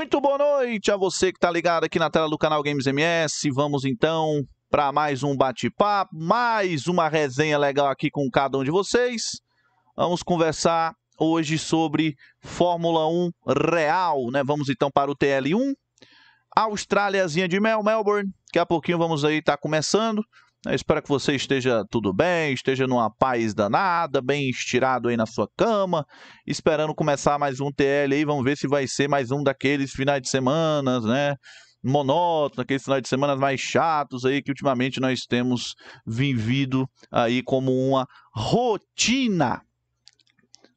Muito boa noite a você que está ligado aqui na tela do canal Games MS. Vamos então para mais um bate-papo, mais uma resenha legal aqui com cada um de vocês. Vamos conversar hoje sobre Fórmula 1 real, né? Vamos então para o TL1. Austráliazinha de Mel, Melbourne. Daqui a pouquinho vamos aí estar tá começando. Eu né, espero que você esteja tudo bem, esteja numa paz danada, bem estirado aí na sua cama, esperando começar mais um TL aí. Vamos ver se vai ser mais um daqueles finais de semana, né? monótono, aqueles finais de semana mais chatos aí que ultimamente nós temos vivido aí como uma rotina.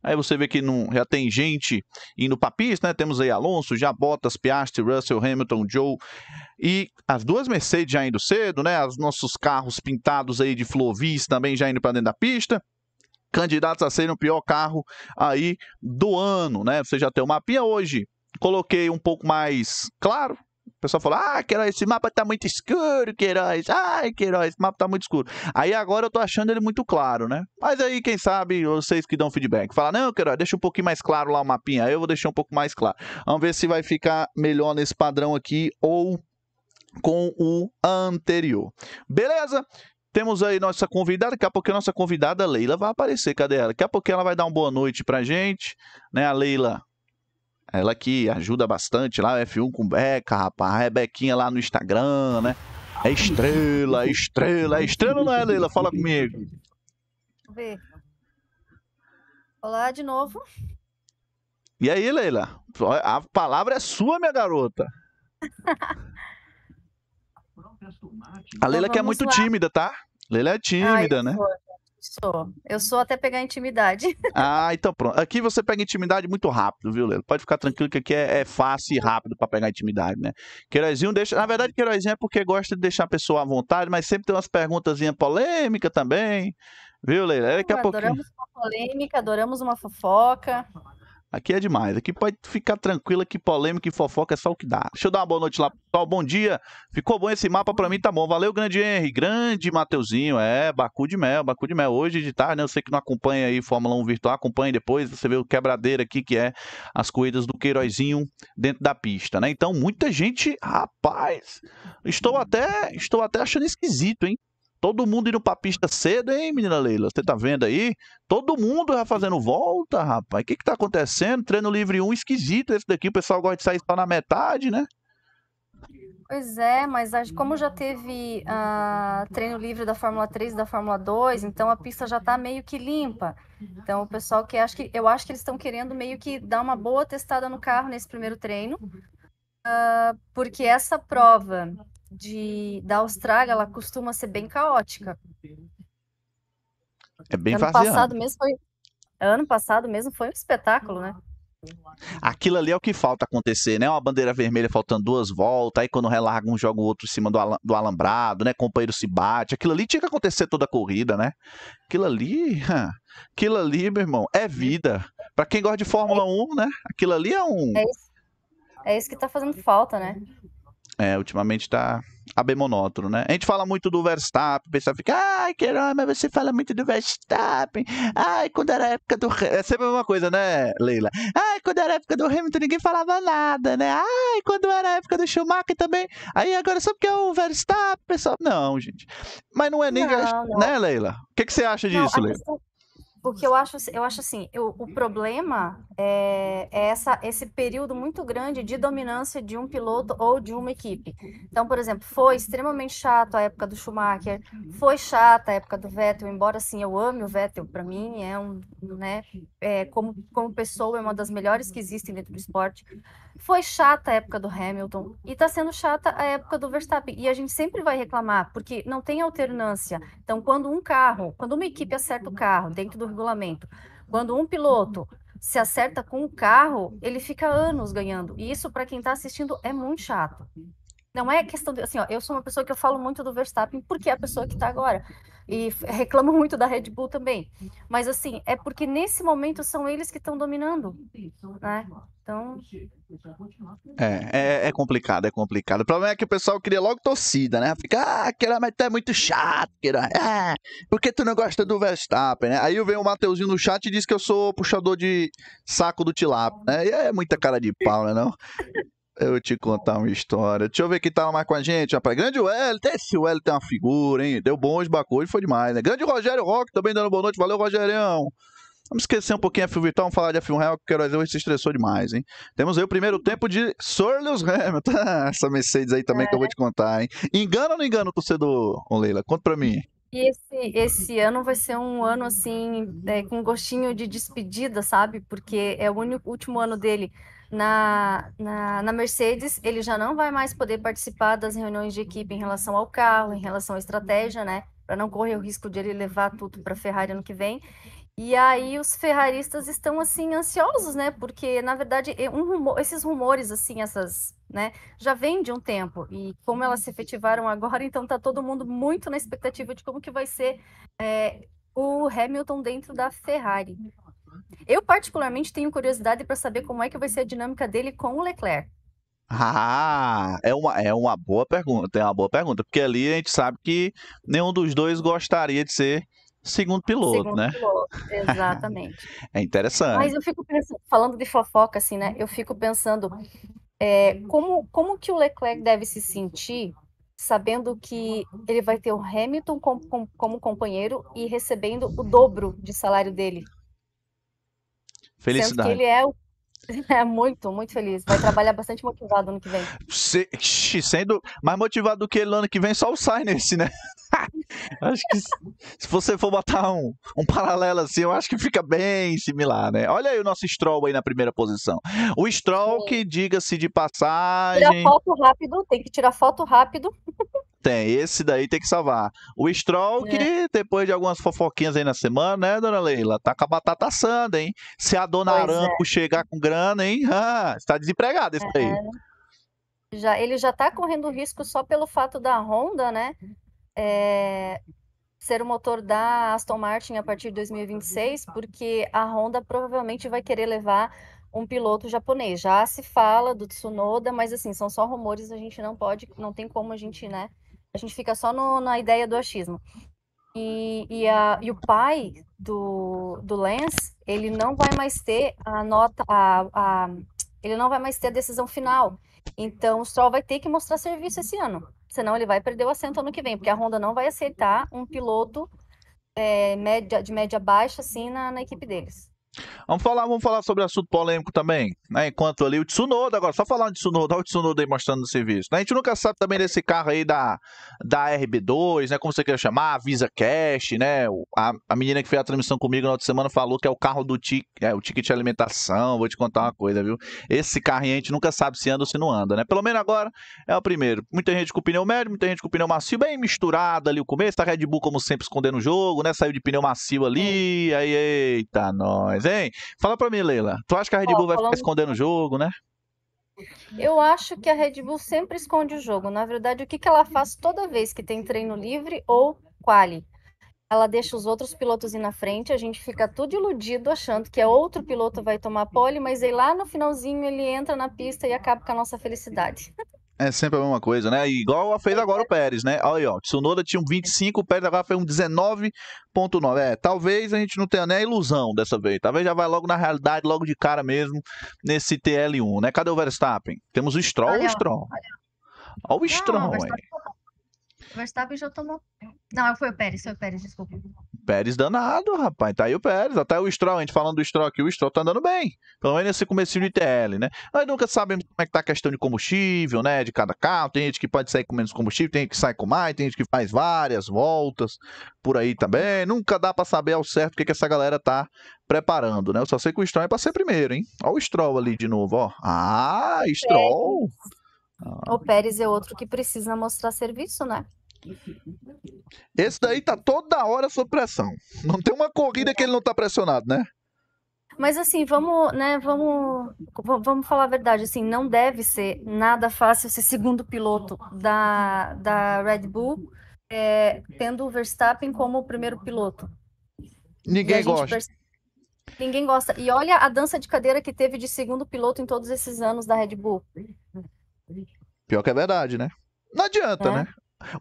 Aí você vê que não, já tem gente indo para pista, né? Temos aí Alonso, já Bottas, Piastri, Russell, Hamilton, Joe. E as duas Mercedes já indo cedo, né? Os nossos carros pintados aí de Flovis também já indo para dentro da pista candidatos a serem o pior carro aí do ano, né? Você já tem o mapa mapinha hoje. Coloquei um pouco mais claro, pessoal falou: Ah, Queiroz, esse mapa tá muito escuro, Queiroz. Ai, Queiroz, esse mapa tá muito escuro. Aí agora eu tô achando ele muito claro, né? Mas aí, quem sabe, vocês que dão feedback. Fala, não, Queiroz, deixa um pouquinho mais claro lá o mapinha. Aí eu vou deixar um pouco mais claro. Vamos ver se vai ficar melhor nesse padrão aqui ou com o anterior. Beleza? Temos aí nossa convidada, daqui a pouco a nossa convidada Leila vai aparecer, cadê ela? Daqui a pouco ela vai dar uma boa noite pra gente, né? A Leila ela que ajuda bastante lá, F1 com Beca, rapaz. A Rebequinha lá no Instagram, né? É estrela, é estrela, é estrela não é, Leila? Fala comigo. Ver. Olá de novo. E aí, Leila? A palavra é sua, minha garota. A Leila então, que é então, muito lá. tímida, tá? Leila é tímida, Ai, né? Porra. Sou. Eu sou até pegar intimidade. Ah, então pronto. Aqui você pega intimidade muito rápido, viu, Lelo? Pode ficar tranquilo que aqui é, é fácil e rápido para pegar intimidade, né? Queirozinho deixa. Na verdade, Queirozinho é porque gosta de deixar a pessoa à vontade, mas sempre tem umas perguntazinhas polêmicas também. Viu, Leila? Daqui a pouquinho. Adoramos uma polêmica, adoramos uma fofoca. Aqui é demais. Aqui pode ficar tranquila que polêmica e fofoca é só o que dá. Deixa eu dar uma boa noite lá, pessoal. Bom dia. Ficou bom esse mapa pra mim? Tá bom. Valeu, grande Henry. Grande Mateuzinho. É, Bacu de Mel, Bacu de Mel. Hoje de tarde, né? Eu sei que não acompanha aí Fórmula 1 virtual. Acompanhe depois. Você vê o quebradeira aqui que é as corridas do Queirozinho dentro da pista, né? Então, muita gente. Rapaz, estou até, estou até achando esquisito, hein? Todo mundo indo pra pista cedo, hein, menina Leila? Você tá vendo aí? Todo mundo já fazendo volta, rapaz. O que que tá acontecendo? Treino livre 1 esquisito esse daqui. O pessoal gosta de sair só na metade, né? Pois é, mas como já teve uh, treino livre da Fórmula 3 e da Fórmula 2, então a pista já está meio que limpa. Então o pessoal que acho que eu acho que eles estão querendo meio que dar uma boa testada no carro nesse primeiro treino, uh, porque essa prova de, da Austrália, ela costuma ser bem caótica. É bem ano passado mesmo foi Ano passado mesmo foi um espetáculo, né? Aquilo ali é o que falta acontecer, né? Uma bandeira vermelha faltando duas voltas, aí quando relarga um joga o outro em cima do, do alambrado, né? Companheiro se bate. Aquilo ali tinha que acontecer toda a corrida, né? Aquilo ali, aquilo ali, meu irmão, é vida. Para quem gosta de Fórmula 1, né? Aquilo ali é um. É isso, é isso que tá fazendo falta, né? É, ultimamente tá a bem monótono, né? A gente fala muito do Verstappen, o pessoal fica, ai, que Queiroz, mas você fala muito do Verstappen. Ai, quando era a época do. É sempre a mesma coisa, né, Leila? Ai, quando era a época do Hamilton ninguém falava nada, né? Ai, quando era a época do Schumacher também. Aí agora só porque é o Verstappen, pessoal. Não, gente. Mas não é nem. Não, não. Né, Leila? O que, que você acha disso, não, Leila? Questão o que eu acho, eu acho assim, eu, o problema é, é, essa, esse período muito grande de dominância de um piloto ou de uma equipe. Então, por exemplo, foi extremamente chato a época do Schumacher, foi chata a época do Vettel, embora assim eu ame o Vettel, para mim é um, né, é, como, como pessoa é uma das melhores que existem dentro do esporte, foi chata a época do Hamilton e está sendo chata a época do Verstappen. E a gente sempre vai reclamar, porque não tem alternância. Então, quando um carro, quando uma equipe acerta o carro dentro do regulamento, quando um piloto se acerta com o carro, ele fica anos ganhando. E isso, para quem está assistindo, é muito chato. Não é questão de, assim, ó, eu sou uma pessoa que eu falo muito do Verstappen porque é a pessoa que está agora. E reclamo muito da Red Bull também. Mas assim, é porque nesse momento são eles que estão dominando, né? Então. É, é, é, complicado, é complicado. O problema é que o pessoal queria logo torcida, né? Fica, ah, queira, mas é muito chato, queira. É, porque tu não gosta do Verstappen, né? Aí vem o Mateuzinho no chat e diz que eu sou puxador de saco do tilápia, né? E é muita cara de pau, né? Não? Eu te contar uma história. Deixa eu ver quem tá mais com a gente. Rapaz. Grande Wellington. Esse Wellington tem é uma figura, hein? Deu bons bacos, foi demais, né? Grande Rogério Rock também dando boa noite. Valeu, Rogerião. Vamos esquecer um pouquinho a f Vital, vamos falar de f Real, que o Queiroz se estressou demais, hein? Temos aí o primeiro tempo de Sir Lewis Hamilton. Essa Mercedes aí também é. que eu vou te contar, hein? Engana ou não engana o torcedor, Leila? Conta pra mim. E esse, esse ano vai ser um ano, assim, é, com gostinho de despedida, sabe? Porque é o único, último ano dele na, na, na Mercedes. Ele já não vai mais poder participar das reuniões de equipe em relação ao carro, em relação à estratégia, né? Para não correr o risco de ele levar tudo para a Ferrari ano que vem. E aí os ferraristas estão assim ansiosos, né? Porque na verdade é um rumor, esses rumores assim, essas, né, já vem de um tempo e como elas se uhum. efetivaram agora, então tá todo mundo muito na expectativa de como que vai ser é, o Hamilton dentro da Ferrari. Eu particularmente tenho curiosidade para saber como é que vai ser a dinâmica dele com o Leclerc. Ah, é uma, é uma boa pergunta, é uma boa pergunta, porque ali a gente sabe que nenhum dos dois gostaria de ser segundo piloto, segundo né? Piloto, exatamente. é interessante. Mas eu fico pensando, falando de fofoca, assim, né? Eu fico pensando é, como, como que o Leclerc deve se sentir sabendo que ele vai ter o Hamilton com, com, como companheiro e recebendo o dobro de salário dele. Felicidade. ele é o é muito, muito feliz. Vai trabalhar bastante motivado ano que vem. Se, sendo mais motivado do que ele ano que vem, só o Sainz, né? acho que se você for botar um, um paralelo assim, eu acho que fica bem similar, né? Olha aí o nosso Stroll aí na primeira posição. O Stroll Sim. que, diga-se de passagem... Tira foto rápido, tem que tirar foto rápido. Tem, esse daí tem que salvar. O Stroll, é. que depois de algumas fofoquinhas aí na semana, né, dona Leila? Tá com a batata assando, hein? Se a dona pois é. chegar com grana, hein? Ah, está desempregado esse é. daí. Já, ele já tá correndo risco só pelo fato da Honda, né? é, ser o motor da Aston Martin a partir de 2026, tá. porque a Honda provavelmente vai querer levar um piloto japonês. Já se fala do Tsunoda, mas assim, são só rumores, a gente não pode, não tem como a gente, né? A gente fica só no, na ideia do achismo. E, e, a, e o pai do, do Lance, ele não vai mais ter a nota, a, a, ele não vai mais ter a decisão final. Então o Stroll vai ter que mostrar serviço esse ano senão ele vai perder o assento ano que vem, porque a Honda não vai aceitar um piloto é, média, de média baixa assim na, na equipe deles. Vamos falar, vamos falar sobre assunto polêmico também, né? Enquanto ali o Tsunoda agora, só falando de Tsunoda, o Tsunoda aí mostrando o serviço. Né? A gente nunca sabe também desse carro aí da, da RB2, né? Como você quer chamar, a Visa Cash, né? A, a menina que fez a transmissão comigo na outra semana falou que é o carro do tic, é, o ticket de alimentação. Vou te contar uma coisa, viu? Esse carro a gente nunca sabe se anda ou se não anda, né? Pelo menos agora é o primeiro. Muita gente com pneu médio, muita gente com pneu macio, bem misturado ali o começo. Tá Red Bull, como sempre, escondendo o jogo, né? Saiu de pneu macio ali. É. Aí, eita, nós, hein? Fala para mim, Leila. Tu acha que a Red Bull vai ficar escondendo o jogo, né? Eu acho que a Red Bull sempre esconde o jogo. Na verdade, o que, que ela faz toda vez que tem treino livre ou quali? Ela deixa os outros pilotos ir na frente, a gente fica tudo iludido achando que é outro piloto vai tomar pole, mas aí lá no finalzinho ele entra na pista e acaba com a nossa felicidade. É sempre a mesma coisa, né? Igual fez agora o Pérez, né? Olha aí, ó. Tsunoda tinha um 25, o Pérez agora fez um 19,9. É, talvez a gente não tenha nem a ilusão dessa vez. Talvez já vai logo na realidade, logo de cara mesmo, nesse TL1, né? Cadê o Verstappen? Temos o Stroll ou o Stroll? Olha, olha o Stroll, não, o Verstappen, o Verstappen já tomou. Não, foi o Pérez, foi o Pérez, desculpa. Pérez danado, rapaz. Tá aí o Pérez, até o Stroll, a gente falando do Stroll aqui, o Stroll tá andando bem. Pelo menos nesse começo de ITL, né? Nós nunca sabemos como é que tá a questão de combustível, né? De cada carro. Tem gente que pode sair com menos combustível, tem gente que sai com mais, tem gente que faz várias voltas por aí também. Nunca dá para saber ao certo o que, que essa galera tá preparando, né? Eu só sei que o Stroll é pra ser primeiro, hein? Ó o Stroll ali de novo, ó. Ah, Stroll! O Pérez é outro que precisa mostrar serviço, né? Esse daí tá toda hora sob pressão. Não tem uma corrida que ele não tá pressionado, né? Mas assim, vamos, né, vamos, vamos falar a verdade, assim, não deve ser nada fácil ser segundo piloto da, da Red Bull, é, tendo o Verstappen como o primeiro piloto. Ninguém gosta. Perce... Ninguém gosta. E olha a dança de cadeira que teve de segundo piloto em todos esses anos da Red Bull. Pior que é verdade, né? Não adianta, é. né?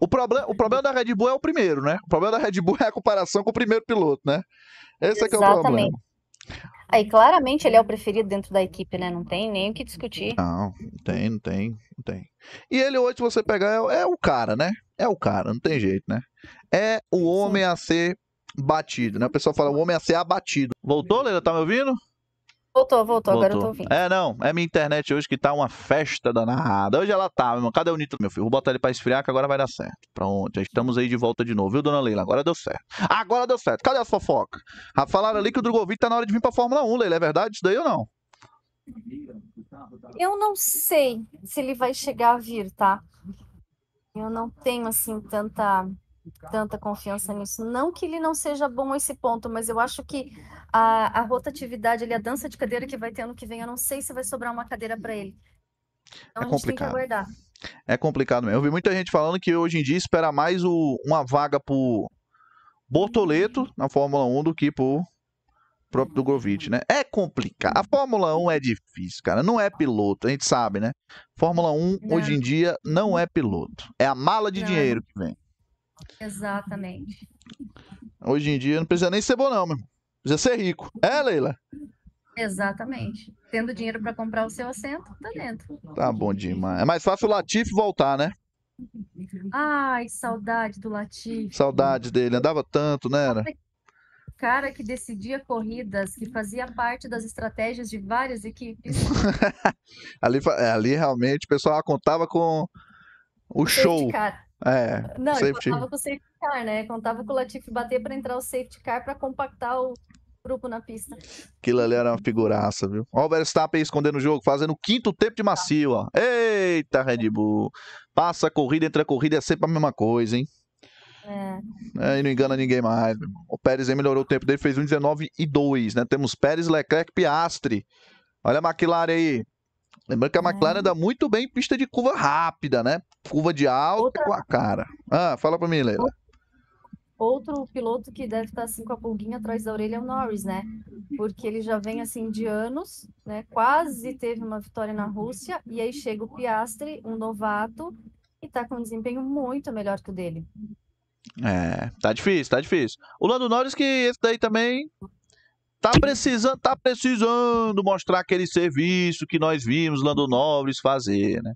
O, problem, o problema da Red Bull é o primeiro, né? O problema da Red Bull é a comparação com o primeiro piloto, né? Esse é que é o problema. Aí, claramente, ele é o preferido dentro da equipe, né? Não tem nem o que discutir. Não, não tem, não tem, não tem. E ele hoje, se você pegar, é, é o cara, né? É o cara, não tem jeito, né? É o homem Sim. a ser batido, né? O pessoal fala o homem a ser abatido. Voltou, Leila? Tá me ouvindo? Voltou, voltou, voltou, agora eu tô ouvindo. É, não, é minha internet hoje que tá uma festa danada. Hoje ela tá, meu irmão. Cadê o Nitro, meu filho? Vou botar ele pra esfriar que agora vai dar certo. Pronto, já estamos aí de volta de novo, viu, dona Leila? Agora deu certo. Agora deu certo. Cadê a fofoca? a ah, falaram ali que o Drogovic tá na hora de vir pra Fórmula 1, Leila. É verdade isso daí ou não? Eu não sei se ele vai chegar a vir, tá? Eu não tenho, assim, tanta tanta confiança assim. nisso. Não que ele não seja bom a esse ponto, mas eu acho que a, a rotatividade, ali, a dança de cadeira que vai ter ano que vem, eu não sei se vai sobrar uma cadeira para ele. Então é complicado. É complicado mesmo. Eu vi muita gente falando que hoje em dia espera mais o, uma vaga por Bortoleto na Fórmula 1 do que por próprio Drogovic, né? É complicado. A Fórmula 1 é difícil, cara. Não é piloto, a gente sabe, né? Fórmula 1 não. É. hoje em dia não é piloto. É a mala de não. dinheiro que vem. Exatamente. Hoje em dia não precisa nem ser bom, não, meu Precisa ser rico. É, Leila? Exatamente. Tendo dinheiro para comprar o seu assento, tá dentro. Tá bom demais. É mais fácil o Latif voltar, né? Ai, saudade do Latif. Saudade dele. Andava tanto, né? Era? Cara que decidia corridas, que fazia parte das estratégias de várias equipes. ali, é, ali realmente o pessoal contava com o show. É, não, safety. contava com o safety car, né? Contava com o Latifi bater para entrar o safety car para compactar o grupo na pista. Aquilo ali era uma figuraça, viu? Olha o Verstappen escondendo o jogo, fazendo o quinto tempo de macio, ó. Eita, Red Bull. Passa a corrida, entra a corrida, é sempre a mesma coisa, hein? É. é e não engana ninguém mais. O Pérez aí melhorou o tempo dele, fez 1,19 e 2, né? Temos Pérez, Leclerc, Piastre. Olha a McLaren aí. Lembrando que a é. McLaren é. anda muito bem em pista de curva rápida, né? Curva de alta Outra... com a cara. Ah, fala pra mim, Leila. Outro piloto que deve estar assim com a pulguinha atrás da orelha é o Norris, né? Porque ele já vem assim de anos, né? Quase teve uma vitória na Rússia e aí chega o Piastri, um novato, e tá com um desempenho muito melhor que o dele. É, tá difícil, tá difícil. O Lando Norris que esse daí também tá precisando, tá precisando mostrar aquele serviço que nós vimos Lando Norris fazer, né?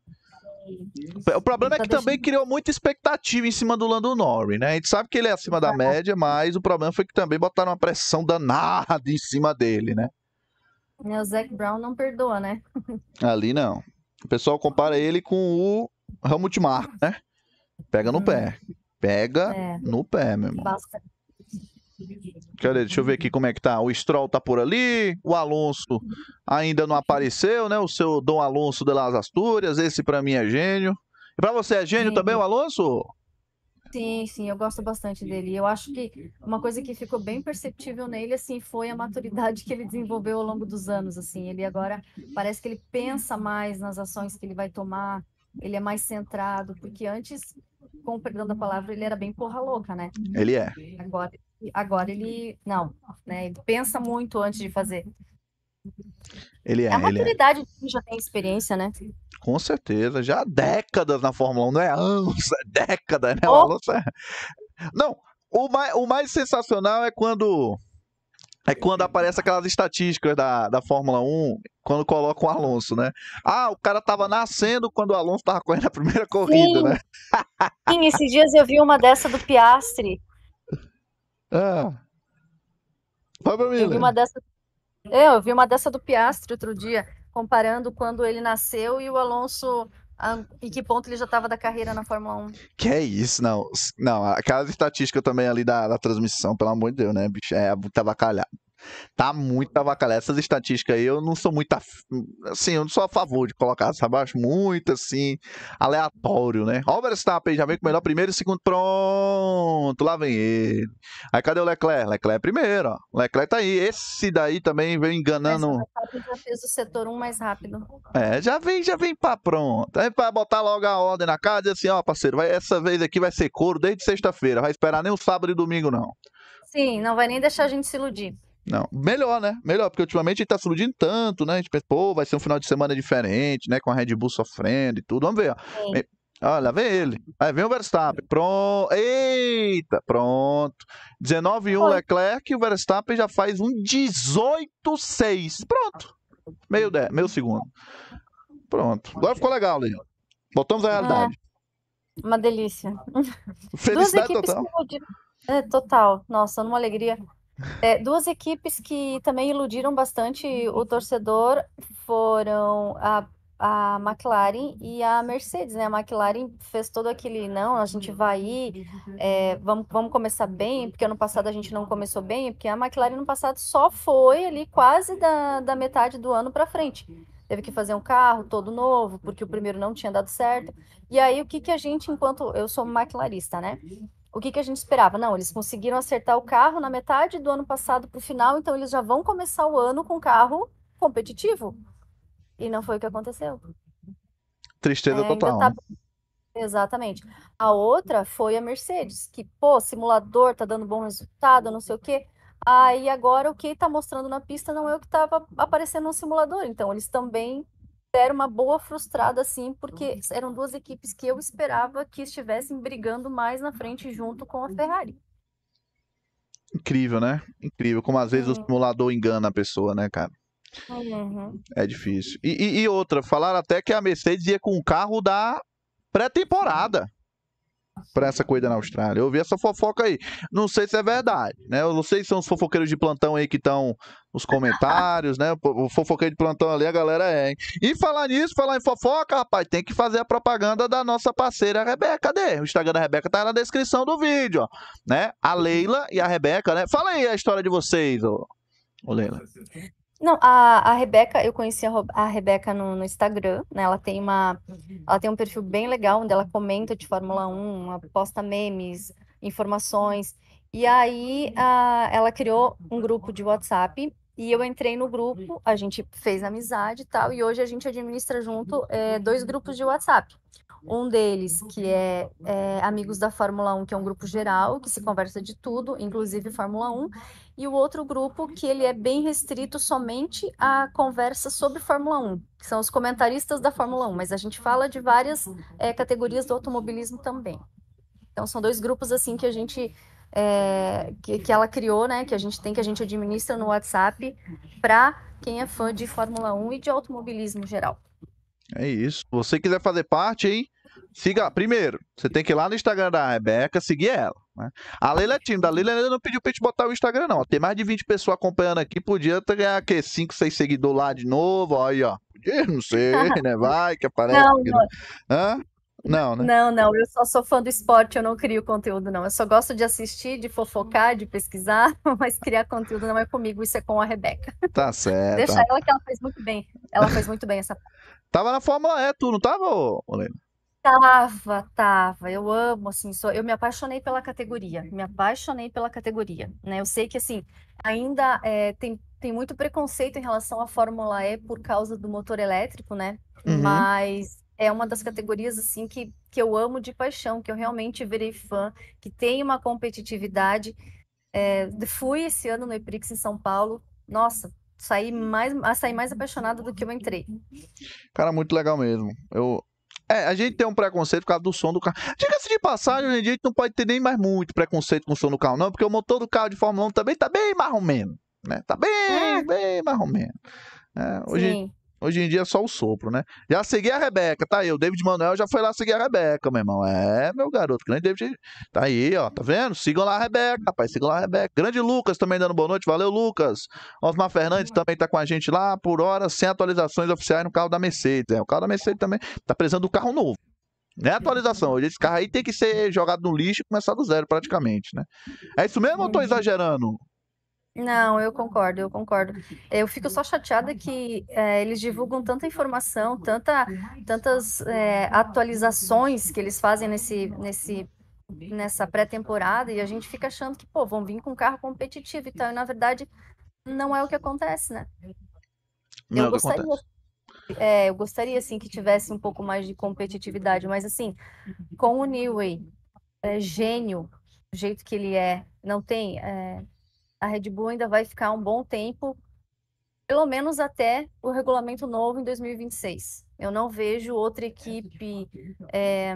O problema é tá que também criou muita expectativa em cima do Lando Norris, né? A gente sabe que ele é acima da tá média, mas o problema foi que também botaram uma pressão danada em cima dele, né? É, o Zac Brown não perdoa, né? Ali não. O pessoal compara ele com o Hamilton Mar, né? Pega no hum. pé. Pega é. no pé, meu irmão. Cadê? Deixa eu ver aqui como é que tá. O Stroll tá por ali, o Alonso ainda não apareceu, né? O seu Dom Alonso de Las Astúrias, esse para mim é gênio. E para você é gênio sim. também o Alonso? Sim, sim, eu gosto bastante dele. Eu acho que uma coisa que ficou bem perceptível nele assim foi a maturidade que ele desenvolveu ao longo dos anos, assim. Ele agora parece que ele pensa mais nas ações que ele vai tomar, ele é mais centrado, porque antes com o perdão da palavra, ele era bem porra louca, né? Ele é. Agora agora ele não, né? Ele pensa muito antes de fazer. Ele é, é a é. maturidade é. já tem experiência, né? Com certeza, já há décadas na Fórmula 1, não é anos, é década, né? Oh. É. Não, o mais, o mais sensacional é quando é quando aparece aquelas estatísticas da, da Fórmula 1, quando coloca o Alonso, né? Ah, o cara tava nascendo quando o Alonso tava correndo a primeira corrida, Sim. né? Sim, esses dias eu vi uma dessa do Piastre, ah. pra mim, eu vi uma dessa... É, eu vi uma dessa do Piastre outro dia, comparando quando ele nasceu e o Alonso em que ponto ele já estava da carreira na Fórmula 1. Que é isso, não. Não, aquela estatística também ali da, da transmissão, pelo amor de Deus, né, bicho? É, tava calhado. Tá muito avacalhado. Essas estatísticas aí eu não sou muito. Af... Assim, eu não sou a favor de colocar, essa Acho muito assim, aleatório, né? Ó, o Verstappen já vem com o melhor primeiro e segundo. Pronto, lá vem ele. Aí cadê o Leclerc? Leclerc é primeiro, ó. Leclerc tá aí. Esse daí também veio enganando. Mas já fez o setor um mais rápido. É, já vem, já vem pra pronto. Aí pra botar logo a ordem na casa e assim, ó, parceiro, vai, essa vez aqui vai ser couro desde sexta-feira. Vai esperar nem o sábado e domingo, não. Sim, não vai nem deixar a gente se iludir. Não. Melhor, né? Melhor, porque ultimamente ele tá se iludindo tanto, né? A gente pensa, pô, vai ser um final de semana diferente, né? Com a Red Bull sofrendo e tudo. Vamos ver, ó. É. Olha, vem ele. Aí vem o Verstappen. Pronto. Eita, pronto. 19 e 1 Leclerc. O Verstappen já faz um 18-6. Pronto. Meio, dez, meio segundo. Pronto. Agora ficou legal, Leandro. Botamos a realidade. É. Uma delícia. Felicidade total. É, total. Nossa, numa alegria. É, duas equipes que também iludiram bastante o uhum. torcedor foram a, a McLaren e a Mercedes, né? A McLaren fez todo aquele, não, a gente uhum. vai ir, é, vamos, vamos começar bem, porque ano passado a gente não começou bem, porque a McLaren no passado só foi ali quase da, da metade do ano para frente teve que fazer um carro todo novo, porque o primeiro não tinha dado certo. E aí, o que, que a gente, enquanto eu sou McLarenista né? o que, que a gente esperava? Não, eles conseguiram acertar o carro na metade do ano passado para o final, então eles já vão começar o ano com carro competitivo. E não foi o que aconteceu. Tristeza é, total. Tá... Né? Exatamente. A outra foi a Mercedes, que, pô, simulador tá dando bom resultado, não sei o quê. Aí agora o que tá mostrando na pista não é o que tava aparecendo no simulador. Então eles também deram uma boa frustrada, assim, porque uhum. eram duas equipes que eu esperava que estivessem brigando mais na frente junto com a Ferrari. Incrível, né? Incrível. Como às vezes uhum. o simulador engana a pessoa, né, cara? Uhum. É difícil. E, e, e, outra, falaram até que a Mercedes ia com o carro da pré-temporada para essa corrida na Austrália. Eu ouvi essa fofoca aí. Não sei se é verdade, né? Eu não sei se são os fofoqueiros de plantão aí que estão nos comentários, né? O fofoqueiro de plantão ali, a galera é, hein? E falar nisso, falar em fofoca, rapaz, tem que fazer a propaganda da nossa parceira Rebeca. Cadê? O Instagram da Rebeca tá na descrição do vídeo, ó. Né? A Leila e a Rebeca, né? Fala aí a história de vocês, ô, ô Leila. Não, a, a Rebeca, eu conheci a, a Rebeca no, no, Instagram, né? Ela tem uma, uhum. ela tem um perfil bem legal, onde ela comenta de Fórmula 1, posta memes, informações. E aí a, ela criou um grupo de WhatsApp e eu entrei no grupo, a gente fez amizade e tal, e hoje a gente administra junto é, dois grupos de WhatsApp. Um deles, que é, é, Amigos da Fórmula 1, que é um grupo geral, que se conversa de tudo, inclusive Fórmula 1. E o outro grupo, que ele é bem restrito somente à conversa sobre Fórmula 1, que são os comentaristas da Fórmula 1. Mas a gente fala de várias é, categorias do automobilismo também. Então, são dois grupos, assim, que a gente é, que, que, ela criou, né, que a gente tem, que a gente administra no WhatsApp para quem é fã de Fórmula 1 e de automobilismo geral. É isso. Você quiser fazer parte, hein? Siga, primeiro, você tem que ir lá no Instagram da Rebeca, seguir ela. Né? A Leila é time da Leila ainda não pediu pra gente botar o Instagram, não. tem mais de 20 pessoas acompanhando aqui, podia ganhar quê? 5, 6 seguidores lá de novo, ó, aí, ó. Podia, não sei, né? Vai que aparece. Não, aqui, né? Hã? Não, né? Não, não, eu só sou fã do esporte, eu não crio conteúdo, não. Eu só gosto de assistir, de fofocar, de pesquisar, mas criar conteúdo não é comigo, isso é com a Rebeca. Tá certo. Deixa ela que ela fez muito bem. Ela fez muito bem essa Tava na Fórmula E, tu não tava, Olena? Tava, tava. Eu amo, assim, sou, eu me apaixonei pela categoria, me apaixonei pela categoria, né? Eu sei que, assim, ainda é, tem, tem muito preconceito em relação à Fórmula E por causa do motor elétrico, né? Uhum. Mas é uma das categorias, assim, que, que eu amo de paixão, que eu realmente virei fã, que tem uma competitividade. É, fui esse ano no EPRIX em São Paulo, nossa, saí mais, saí mais apaixonada do que eu entrei. Cara, muito legal mesmo. Eu é, a gente tem um preconceito por causa do som do carro. Diga-se de passagem, hoje em dia a gente não pode ter nem mais muito preconceito com o som do carro, não, porque o motor do carro de Fórmula 1 também tá bem marromeno, né? Tá bem, é. bem marromeno. É, né? hoje, Hoje em dia é só o sopro, né? Já segui a Rebeca, tá aí. O David Manuel já foi lá seguir a Rebeca, meu irmão. É, meu garoto. Grande David. Tá aí, ó. Tá vendo? Sigam lá a Rebeca, rapaz. Sigam lá a Rebeca. Grande Lucas também dando boa noite. Valeu, Lucas. Osmar Fernandes também tá com a gente lá. Por hora, sem atualizações oficiais no carro da Mercedes. É, o carro da Mercedes também tá precisando do carro novo. né atualização. Hoje uhum. esse carro aí tem que ser jogado no lixo e começar do zero praticamente, né? É isso mesmo ou eu tô exagerando? Não, eu concordo, eu concordo. Eu fico só chateada que é, eles divulgam tanta informação, tanta, tantas é, atualizações que eles fazem nesse, nesse nessa pré-temporada e a gente fica achando que, pô, vão vir com um carro competitivo e tal. E na verdade, não é o que acontece, né? Não, eu gostaria. Acontece. É, eu gostaria assim que tivesse um pouco mais de competitividade, mas assim, com o Newey, é, gênio, do jeito que ele é, não tem é, a Red Bull ainda vai ficar um bom tempo, pelo menos até o regulamento novo em 2026. Eu não vejo outra equipe é,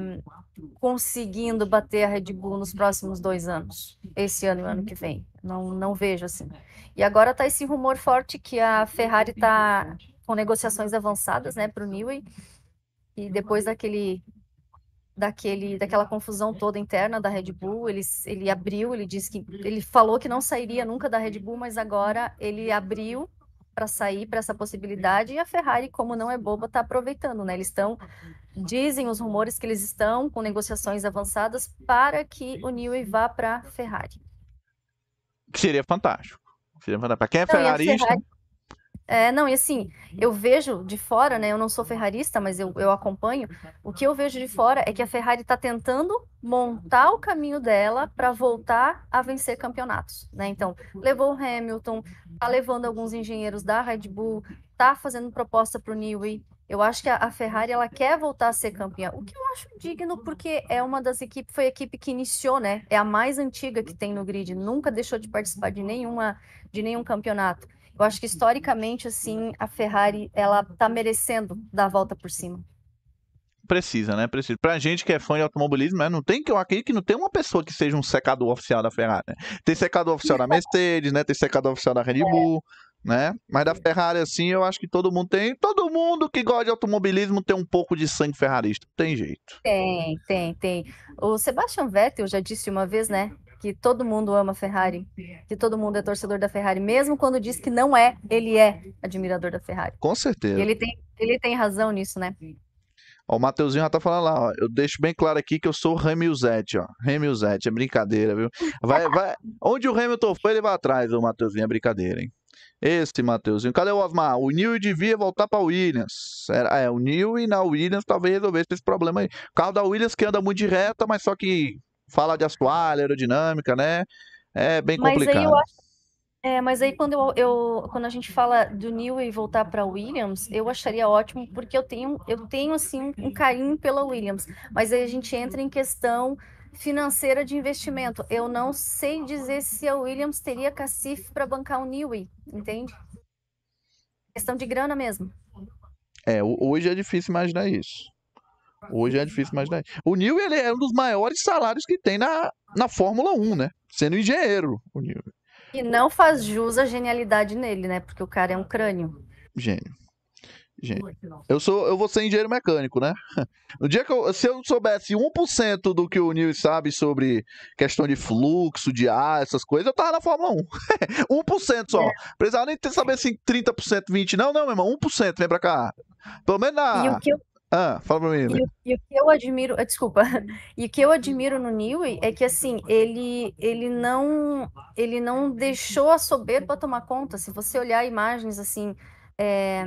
conseguindo bater a Red Bull nos próximos dois anos, esse ano e o ano que vem. Não, não vejo assim. E agora está esse rumor forte que a Ferrari está com negociações avançadas né, para o Newey. E depois daquele daquele, daquela confusão toda interna da Red Bull. Ele, ele abriu, ele disse que ele falou que não sairia nunca da Red Bull, mas agora ele abriu para sair para essa possibilidade e a Ferrari, como não é boba, está aproveitando, né? Eles estão dizem os rumores que eles estão com negociações avançadas para que o Newey vá para a Ferrari. Que seria fantástico. Seria fantástico. Para quem é não, ferrarista... Ferrari é, não, e assim, eu vejo de fora, né? Eu não sou ferrarista, mas eu, eu acompanho. O que eu vejo de fora é que a Ferrari está tentando montar o caminho dela para voltar a vencer campeonatos, né? Então, levou o Hamilton, tá levando alguns engenheiros da Red Bull, tá fazendo proposta para o Newey. Eu acho que a, a Ferrari ela quer voltar a ser campeã, o que eu acho digno porque é uma das equipes, foi a equipe que iniciou, né? É a mais antiga que tem no grid, nunca deixou de participar de nenhuma de nenhum campeonato. Eu acho que historicamente, assim, a Ferrari, ela tá merecendo dar a volta por cima. Precisa, né? Precisa. Pra gente que é fã de automobilismo, né? não tem que eu acredito que não tem uma pessoa que seja um secador oficial da Ferrari. Né? Tem secador oficial da Mercedes, né? Tem secador oficial da Red é. Bull. É. Né? Mas da Ferrari, assim, eu acho que todo mundo tem. Todo mundo que gosta de automobilismo tem um pouco de sangue ferrarista. Tem jeito. Tem, tem, tem. O Sebastian Vettel já disse uma vez, né? que todo mundo ama Ferrari, que todo mundo é torcedor da Ferrari, mesmo quando diz que não é, ele é admirador da Ferrari. Com certeza. E ele tem, ele tem razão nisso, né? Ó, o Mateuzinho já tá falando lá, ó, eu deixo bem claro aqui que eu sou o Hamilzete, ó. Hamilzete, é brincadeira, viu? Vai, vai, onde o Hamilton foi, ele vai atrás, o Mateuzinho, é brincadeira, hein? Este, Mateuzinho. Cadê o Osmar? O Newey devia voltar para Williams. Era, é, o Newey na Williams talvez resolvesse esse problema aí. O carro da Williams que anda muito de reta, mas só que fala de assoalho, aerodinâmica, né? É bem complicado. É, mas aí quando, eu, eu, quando a gente fala do newey voltar para Williams, eu acharia ótimo, porque eu tenho, eu tenho assim, um carinho pela Williams. Mas aí a gente entra em questão financeira de investimento. Eu não sei dizer se a Williams teria cacife para bancar o Newey, entende? Questão de grana mesmo. É, hoje é difícil imaginar isso. Hoje é difícil imaginar. O Neil ele é um dos maiores salários que tem na, na Fórmula 1, né? Sendo engenheiro, o Neil. E não faz jus à genialidade nele, né? Porque o cara é um crânio. Gênio. Gênio. Eu, sou, eu vou ser engenheiro mecânico, né? No dia que eu, se eu soubesse 1% do que o Neil sabe sobre questão de fluxo, de ar, essas coisas, eu tava na Fórmula 1. 1% só. É. Precisava nem ter saber assim, 30%, 20%. Não, não, meu irmão, 1%, vem pra cá. Pelo menos na. E o que eu ah, fala pra mim. Né? E, e, o que eu admiro, ah, desculpa, e o que eu admiro no Newey é que assim, ele, ele não ele não deixou a soberba tomar conta. Se você olhar imagens assim é,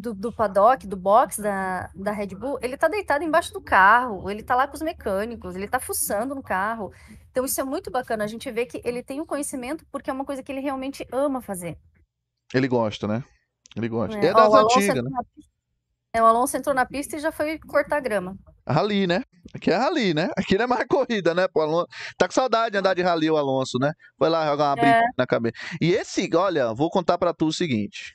do, do paddock, do box da, da Red Bull, ele tá deitado embaixo do carro, ele tá lá com os mecânicos, ele tá fuçando no carro. Então isso é muito bacana, a gente vê que ele tem o um conhecimento porque é uma coisa que ele realmente ama fazer. Ele gosta, né? Ele gosta. É, é das ó, antigas, é né? É, o Alonso entrou na pista e já foi cortar grama. Rally, né? Aqui é rally, né? Aqui não é mais corrida, né? Pô, Alonso... Tá com saudade de andar de rally o Alonso, né? Foi lá jogar uma é. briga na cabeça. E esse, olha, vou contar para tu o seguinte.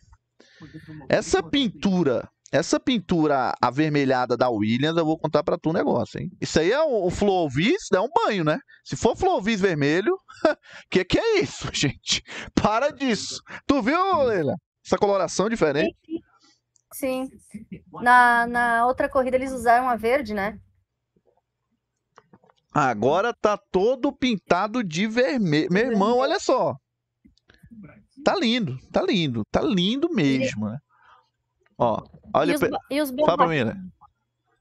Essa pintura, essa pintura avermelhada da Williams, eu vou contar para tu um negócio, hein? Isso aí é o Flowvis, Flovis, é um banho, né? Se for Flovis vermelho, que que é isso, gente? Para disso. Tu viu, Leila? Essa coloração é diferente. Sim. Na, na outra corrida eles usaram a verde, né? Agora tá todo pintado de vermelho. Meu irmão, olha só. Tá lindo, tá lindo, tá lindo mesmo, né? Ó, olha e os, pe... e os Fala pra mim, né?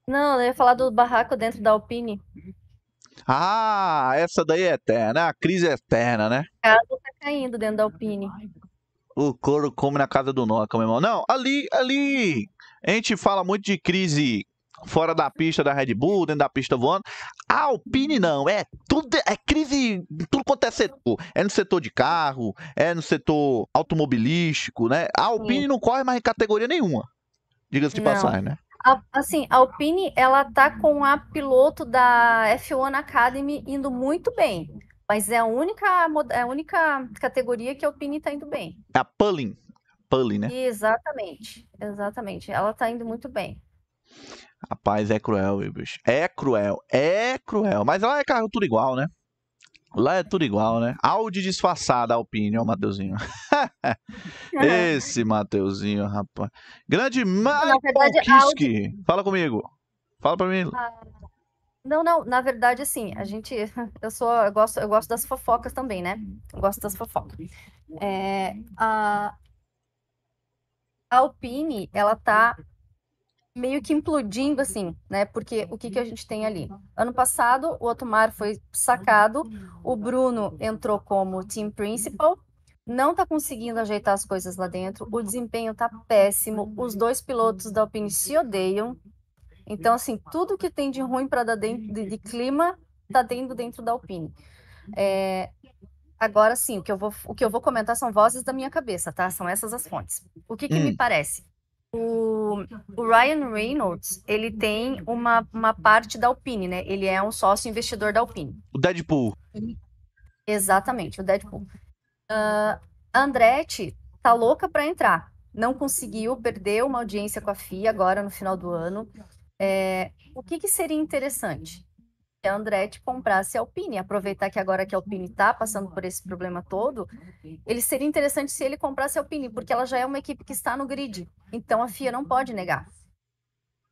Não, eu ia falar do barraco dentro da Alpine. Ah, essa daí é eterna, a crise é eterna, né? A casa tá caindo dentro da Alpine o couro come na casa do Noca, meu irmão. Não, ali, ali. A gente fala muito de crise fora da pista da Red Bull, dentro da pista voando. A Alpine não, é tudo é crise, tudo quanto é setor. É no setor de carro, é no setor automobilístico, né? A Alpine Sim. não corre mais em categoria nenhuma. Diga-se de passagem, né? A, assim, a Alpine, ela tá com a piloto da F1 Academy indo muito bem. Mas é a única, é a única categoria que a Alpine está indo bem. A Pulling. Pulling, né? Exatamente, exatamente. Ela está indo muito bem. Rapaz, é cruel, bicho. É cruel, é cruel. Mas lá é carro tudo igual, né? Lá é tudo igual, né? Audi disfarçada, Alpine, ó, Mateuzinho. Esse Mateuzinho, rapaz. Grande Michael verdade, Audi... Fala comigo. Fala pra mim. Ah. Não, não, na verdade, assim, a gente. Eu sou. Eu gosto, eu gosto das fofocas também, né? Eu gosto das fofocas. É, a, a Alpine, ela tá meio que implodindo, assim, né? Porque o que, que a gente tem ali? Ano passado, o Otomar foi sacado, o Bruno entrou como team principal, não tá conseguindo ajeitar as coisas lá dentro, o desempenho tá péssimo, os dois pilotos da Alpine se odeiam, então, assim, tudo que tem de ruim para dar dentro de, de clima está dentro, dentro da Alpine. É, agora, sim, o que, eu vou, o que eu vou comentar são vozes da minha cabeça, tá? São essas as fontes. O que, que hum. me parece? O, o, Ryan Reynolds, ele tem uma, uma parte da Alpine, né? Ele é um sócio investidor da Alpine. O Deadpool. Exatamente, o Deadpool. Uh, Andretti tá louca para entrar. Não conseguiu, perdeu uma audiência com a FIA agora no final do ano. É, o que, que, seria interessante? Que a Andretti comprasse a Alpine, aproveitar que agora que a Alpine está passando por esse problema todo, ele seria interessante se ele comprasse a Alpine, porque ela já é uma equipe que está no grid, então a FIA não pode negar.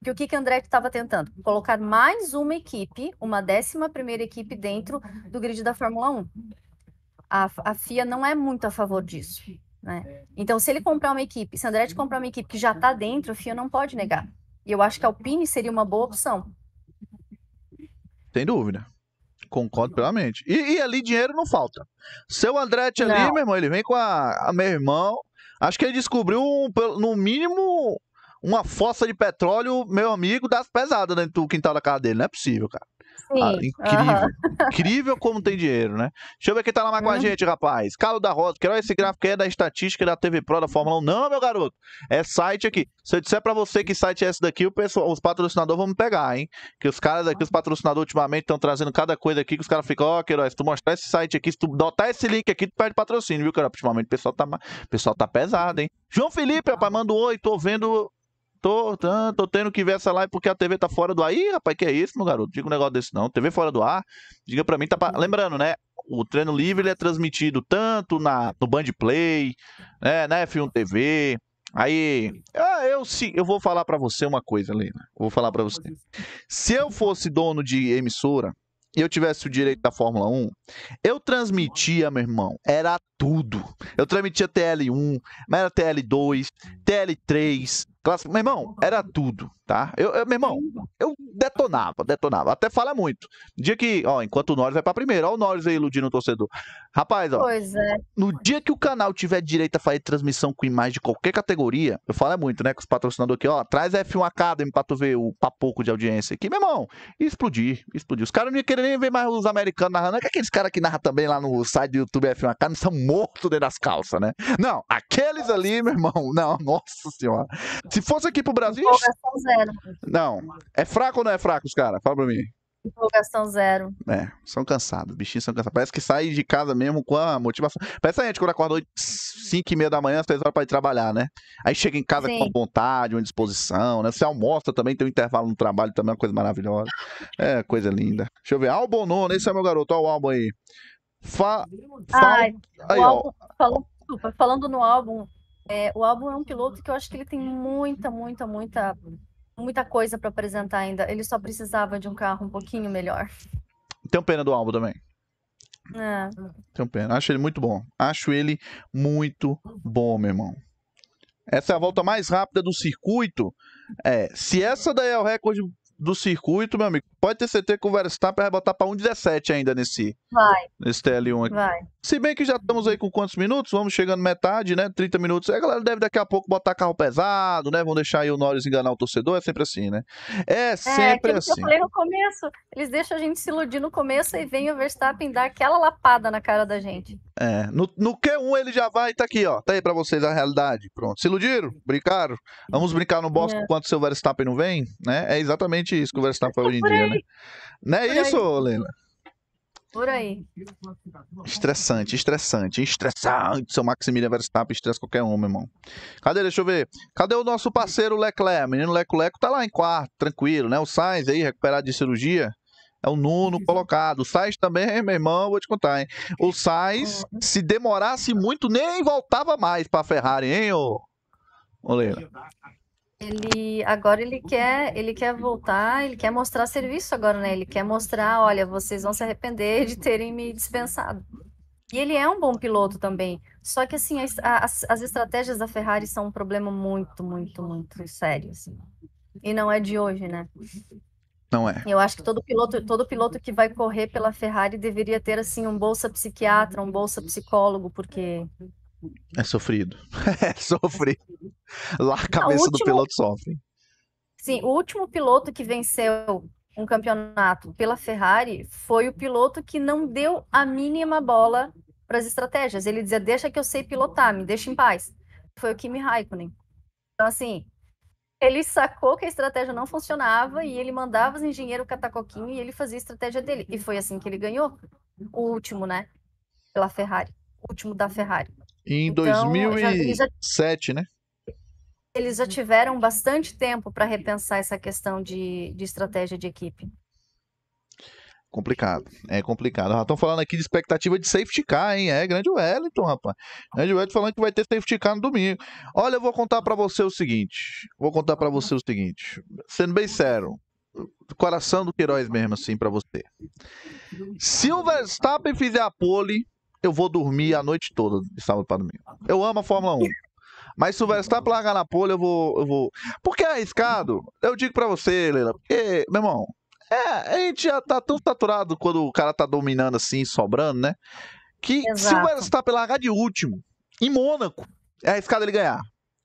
Porque o que, que a Andretti estava tentando? Colocar mais uma equipe, uma décima primeira equipe dentro do grid da Fórmula 1. A, a FIA não é muito a favor disso. Né? Então, se ele comprar uma equipe, se a Andretti comprar uma equipe que já está dentro, a FIA não pode negar. E eu acho que a Alpine seria uma boa opção. Tem dúvida. Concordo plenamente. E, e, ali dinheiro não falta. Seu Andretti não. ali, meu irmão, ele vem com a, a meu irmão. Acho que ele descobriu, um, no mínimo, uma fossa de petróleo, meu amigo, das pesadas dentro do quintal da casa dele. Não é possível, cara. Ah, incrível. Uhum. Incrível como tem dinheiro, né? Deixa eu ver quem tá lá mais com a uhum. gente, rapaz. Carlos da Rosa, Quero esse gráfico aí é da estatística da TV Pro da Fórmula 1. Não, meu garoto. É site aqui. Se eu disser pra você que site é esse daqui, o pessoal, os patrocinadores vão me pegar, hein? Que os caras aqui, os patrocinadores ultimamente estão trazendo cada coisa aqui que os caras ficam, ó, oh, Queiroz, se tu mostrar esse site aqui, se tu botar esse link aqui, tu perde patrocínio, viu, cara? Ultimamente o pessoal tá, pessoal tá pesado, hein? João Felipe, rapaz, manda um oi, tô vendo Tô, tô, tô tendo que ver essa live porque a TV tá fora do ar. Ih, rapaz, que é isso, meu garoto? Diga um negócio desse não. TV fora do ar, diga pra mim, tá pra... Lembrando, né? O treino livre ele é transmitido tanto na, no Band Play, né, na F1 TV. Aí, ah, eu, sim eu vou falar para você uma coisa, Leila. Vou falar para você. Se eu fosse dono de emissora, e eu tivesse o direito da Fórmula 1, eu transmitia, meu irmão, era tudo. Eu transmitia TL1, mas era TL2, TL3, clássico. Meu irmão, era tudo. Tá? Eu, eu, meu irmão, eu detonava, detonava. Até fala muito. Dia que, ó, enquanto o Norris vai pra primeira, ó, o Norris aí iludindo o torcedor. Rapaz, ó. Pois é. No dia que o canal tiver direito a fazer transmissão com imagem de qualquer categoria, eu falo é muito, né? Com os patrocinadores aqui, ó, traz F1 Academy pra tu ver o papoco de audiência aqui, meu irmão. Explodir, explodir. Os caras não iam querer nem ver mais os americanos narrando. É que aqueles caras que narram também lá no site do YouTube F1 Academy são mortos dentro das calças, né? Não, aqueles ali, meu irmão, não, nossa senhora. Se fosse aqui pro Brasil. Empolgação zero zero. Não. É fraco ou não é fraco os caras? Fala pra mim. Empolgação zero. É, são cansados, bichinhos são cansados. Parece que sai de casa mesmo com a motivação. Parece a gente quando acorda 5 e meia da manhã, 3 horas pra ir trabalhar, né? Aí chega em casa Sim. com uma vontade, uma disposição, né? Você almoça também, tem um intervalo no trabalho também, é uma coisa maravilhosa. É, coisa linda. Deixa eu ver. Nono, esse é meu garoto, olha o álbum aí. Fa... Fa... Ai, aí, álbum, falando, falando no álbum, é, o álbum é um piloto que eu acho que ele tem muita, muita, muita muita coisa para apresentar ainda. Ele só precisava de um carro um pouquinho melhor. Tem pena do álbum também. É. Tenho pena. Acho ele muito bom. Acho ele muito bom, meu irmão. Essa é a volta mais rápida do circuito. É, se essa daí é o recorde do circuito, meu amigo, Pode ter certeza que o Verstappen vai botar para 1,17 ainda nesse, vai. nesse TL1 aqui. Vai. Se bem que já estamos aí com quantos minutos? Vamos chegando metade, né? 30 minutos. A galera deve daqui a pouco botar carro pesado, né? Vão deixar aí o Norris enganar o torcedor. É sempre assim, né? É, é sempre é, assim. Que eu falei no começo. Eles deixam a gente se iludir no começo e vem o Verstappen dar aquela lapada na cara da gente. É. No, no Q1 ele já vai, tá aqui, ó. Tá aí para vocês a realidade. Pronto. Se iludiram? Brincaram? Vamos brincar no box é. enquanto o seu Verstappen não vem? Né? É exatamente isso que o Verstappen faz hoje em dia né? Não é Por isso, aí. Leila? Por aí. Estressante, estressante, estressante. Seu Maximiliano Verstappen estressa qualquer um, meu irmão. Cadê? Deixa eu ver. Cadê o nosso parceiro Leclerc? Menino Leco Leco tá lá em quarto, tranquilo, né? O Sainz aí, recuperado de cirurgia. É o nono colocado. O Sainz também, meu irmão, vou te contar, hein? O Sainz, se demorasse muito, nem voltava mais pra Ferrari, hein, ô? Ô, Leila. Ele agora ele uhum. quer, ele quer voltar, ele quer mostrar serviço agora, né? Ele quer mostrar, olha, vocês vão se arrepender de terem me dispensado. E ele é um bom piloto também. Só que assim, as, as estratégias da Ferrari são um problema muito, muito, muito sério, assim. E não é de hoje, né? Não é. Eu acho que todo piloto, todo piloto que vai correr pela Ferrari deveria ter assim um bolsa psiquiatra, um bolsa psicólogo, porque é sofrido. é sofrido. Lá a cabeça última... do piloto sofre. Sim, o último piloto que venceu um campeonato pela Ferrari foi o piloto que não deu a mínima bola para as estratégias. Ele dizia: Deixa que eu sei pilotar, me deixa em paz. Foi o Kimi Raikkonen. Então, assim, ele sacou que a estratégia não funcionava e ele mandava os engenheiros catacoquinho e ele fazia a estratégia dele. E foi assim que ele ganhou o último, né? Pela Ferrari. O último da Ferrari. Em então, 2007, já, já... né? eles já tiveram bastante tempo para repensar essa questão de, de, estratégia de equipe. Complicado, é complicado. Estão falando aqui de expectativa de safety car, hein? É, grande Wellington, rapaz. Grande Wellington falando que vai ter safety car no domingo. Olha, eu vou contar para você o seguinte. Vou contar para você o seguinte. Sendo bem sério, coração do Queiroz mesmo, assim, para você. Se o Verstappen fizer a pole, eu vou dormir a noite toda de sábado para domingo. Eu amo a Fórmula 1. Mas se o Verstappen largar na pole, eu vou, eu vou. Porque é arriscado. Eu digo para você, Leila, porque, meu irmão, é, a gente já tá tão saturado quando o cara tá dominando assim, sobrando, né? Que Exato. se o Verstappen largar de último, em Mônaco, é arriscado ele ganhar.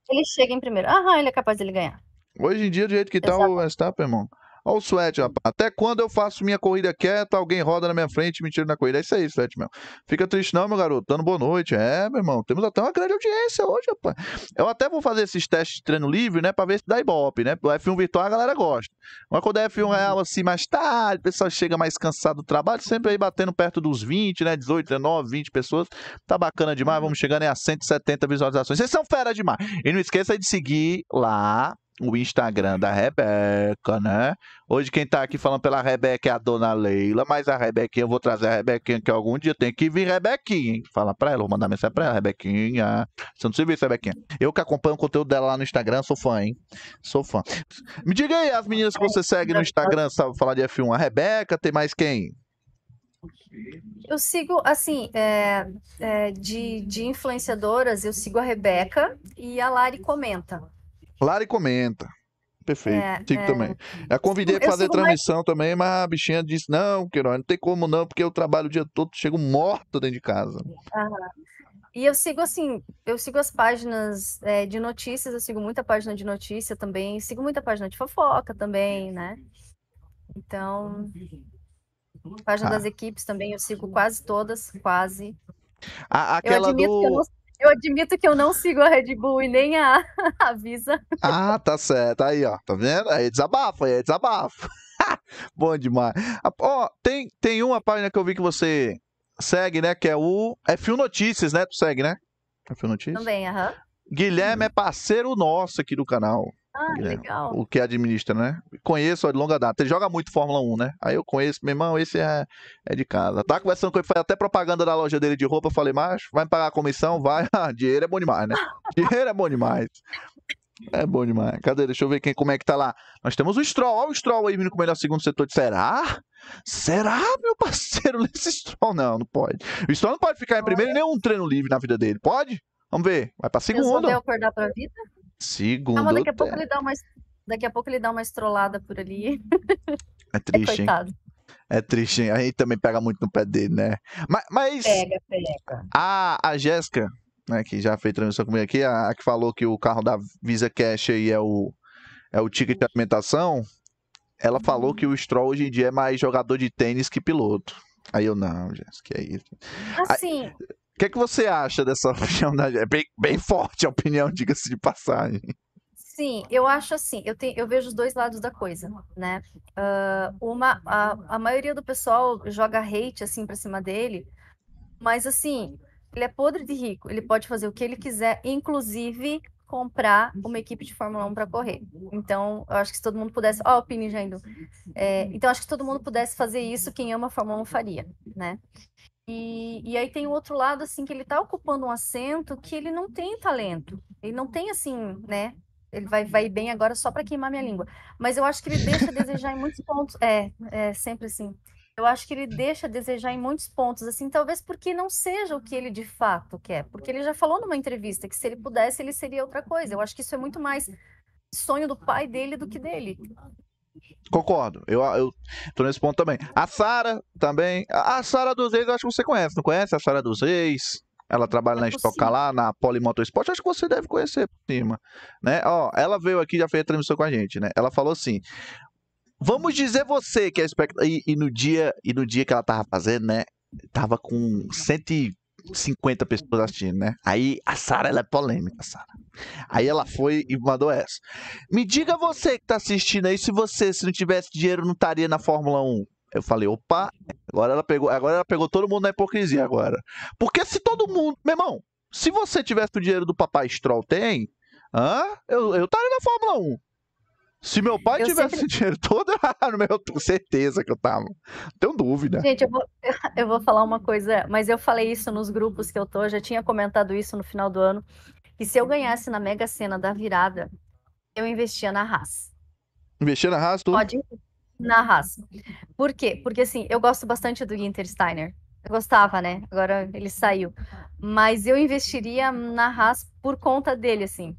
Ele chega em primeiro. Aham, ele é capaz de ele ganhar. Hoje em dia, do jeito que Exato. tá o Verstappen, irmão. Olha o sweat, rapaz. Até quando eu faço minha corrida quieta, alguém roda na minha frente e me tira na corrida? É isso aí, sweat, meu. Fica triste não, meu garoto. Dando boa noite. É, meu irmão. Temos até uma grande audiência hoje, rapaz. Eu até vou fazer esses testes de treino livre, né? Pra ver se dá ibope, né? O F1 virtual a galera gosta. Mas quando é F1 real, assim, mais tarde, o pessoal chega mais cansado do trabalho, sempre aí batendo perto dos 20, né? 18, 19, 20 pessoas. Tá bacana demais. Uhum. Vamos chegando aí a 170 visualizações. Vocês são fera demais. E não esqueça de seguir lá o Instagram da Rebeca, né? Hoje quem tá aqui falando pela Rebeca é a dona Leila, mas a Rebequinha, eu vou trazer a Rebequinha que algum dia tem que vir Rebequinha, hein? Fala pra ela, vou mandar mensagem pra ela, Rebequinha. Você não se viu, Rebequinha? Eu que acompanho o conteúdo dela lá no Instagram, sou fã, hein? Sou fã. Me diga aí, as meninas que você segue no Instagram, sabe falar de F1, a Rebeca, tem mais quem? Eu sigo, assim, é, é, de, de influenciadoras, eu sigo a Rebeca e a Lari comenta e comenta. Perfeito. É, Tico é... também. Eu convidei para fazer transmissão mais... também, mas a bichinha disse: não, Queiroz, não tem como não, porque eu trabalho o dia todo, chego morto dentro de casa. Ah, e eu sigo assim, eu sigo as páginas é, de notícias, eu sigo muita página de notícia também, sigo muita página de fofoca também, né? Então, página ah. das equipes também, eu sigo quase todas, quase. A, aquela eu admito do... que eu não eu admito que eu não sigo a Red Bull e nem a, a Visa. Ah, tá certo. Aí, ó. Tá vendo? Aí desabafo, aí é desabafo. Bom demais. Ó, tem, tem uma página que eu vi que você segue, né? Que é o é Fio Notícias, né? Tu segue, né? É Fio Notícias. Também, aham. Guilherme é parceiro nosso aqui do canal. Ah, é, legal. O que administra, né? Conheço de longa data. Ele joga muito Fórmula 1, né? Aí eu conheço, meu irmão, esse é, é de casa. Tá conversando com ele, faz até propaganda da loja dele de roupa. Falei, mas vai me pagar a comissão? Vai. Ah, dinheiro é bom demais, né? dinheiro é bom demais. É bom demais. Cadê? Deixa eu ver quem, como é que tá lá. Nós temos o Stroll. Olha o Stroll aí vindo com o melhor segundo setor. Será? Será, meu parceiro? esse Stroll. Não, não pode. O Stroll não pode ficar em primeiro em nenhum treino livre na vida dele. Pode? Vamos ver. Vai pra segunda. Resolveu acordar pra vida? Segundo. Ah, mas daqui a pouco ele dá uma, daqui a pouco ele dá uma estrolada por ali. É, é triste, é, hein? É triste, hein? A gente também pega muito no pé dele, né? Mas. mas... Pega, pega. A, a Jéssica, né, que já fez transmissão comigo aqui, a, a, que falou que o carro da Visa Cash aí é o, é o ticket de alimentação, ela falou que o uhum. Stroll hoje em dia é mais jogador de tênis que piloto. Aí eu, não, Jéssica, é isso. Assim, aí, o que, é que você acha dessa opinião? Da... É bem, bem forte a opinião, diga-se de passagem. Sim, eu acho assim, eu, tenho, eu vejo os dois lados da coisa, né? Uh, uma, a, a maioria do pessoal joga hate, assim, pra cima dele, mas, assim, ele é podre de rico, ele pode fazer o que ele quiser, inclusive comprar uma equipe de Fórmula 1 para correr. Então, eu acho que se todo mundo pudesse... Ó, oh, o Pini já indo. É, então, acho que se todo mundo pudesse fazer isso, quem ama a Fórmula 1 faria, né? E, e aí tem o outro lado, assim, que ele está ocupando um assento que ele não tem talento. Ele não tem, assim, né? Ele vai, vai bem agora só para queimar minha língua. Mas eu acho que ele deixa a desejar em muitos pontos. É, é sempre assim. Eu acho que ele deixa a desejar em muitos pontos, assim, talvez porque não seja o que ele de fato quer. Porque ele já falou numa entrevista que se ele pudesse, ele seria outra coisa. Eu acho que isso é muito mais sonho do pai dele do que dele. Concordo. Eu, eu tô nesse ponto também. A Sara também. A Sara dos Reis, eu acho que você conhece. Não conhece a Sara dos Reis? Ela trabalha é na Stock lá, na Polimotorsport. Acho que você deve conhecer por cima. Né? Ó, ela veio aqui já fez a transmissão com a gente, né? Ela falou assim: Vamos dizer você que é expectativa. E, e, no dia, e no dia que ela tava fazendo, né? Tava com 120 50 pessoas assistindo, né? Aí a Sara, ela é polêmica, Sara. Aí ela foi e mandou essa. Me diga você que tá assistindo aí, se você, se não tivesse dinheiro, não estaria na Fórmula 1. Eu falei, opa, agora ela pegou, agora ela pegou todo mundo na hipocrisia agora. Porque se todo mundo, meu irmão, se você tivesse o dinheiro do papai Stroll tem, hã? Eu, eu estaria na Fórmula 1. Se meu pai eu tivesse sempre... dinheiro todo, eu tenho certeza que eu tava. Não tenho dúvida. Gente, eu vou, eu vou falar uma coisa, mas eu falei isso nos grupos que eu tô, já tinha comentado isso no final do ano. Que se eu ganhasse na Mega Sena da virada, eu investia na Haas. Investia na Haas? Tu... Pode na Haas. Por quê? Porque assim, eu gosto bastante do Ginter Steiner. Eu gostava, né? Agora ele saiu. Mas eu investiria na Haas por conta dele, assim.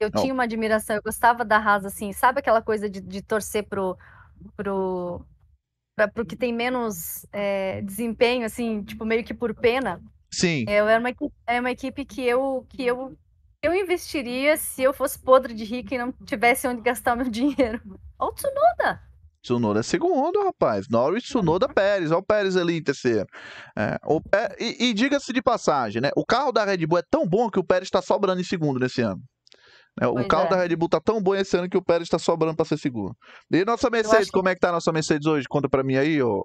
Eu Não. tinha uma admiração, eu gostava da Haas, assim, sabe aquela coisa de, de torcer pro, pro, pra, pro que tem menos é, desempenho, assim, tipo, meio que por pena? Sim. Eu, era, uma, é uma equipe que eu, que eu eu investiria se eu fosse podre de rico e não tivesse onde gastar meu dinheiro. Olha o Tsunoda. Tsunoda é segundo, rapaz. Norris, Tsunoda, uhum. Pérez. Olha o Pérez ali em terceiro. É, o E, e diga-se de passagem, né? O carro da Red Bull é tão bom que o Pérez está sobrando em segundo nesse ano. É, o carro é. da Red Bull está tão bom esse ano que o Pérez está sobrando para ser seguro. E nossa Mercedes, como é que tá a nossa Mercedes hoje? Conta para mim aí, ô.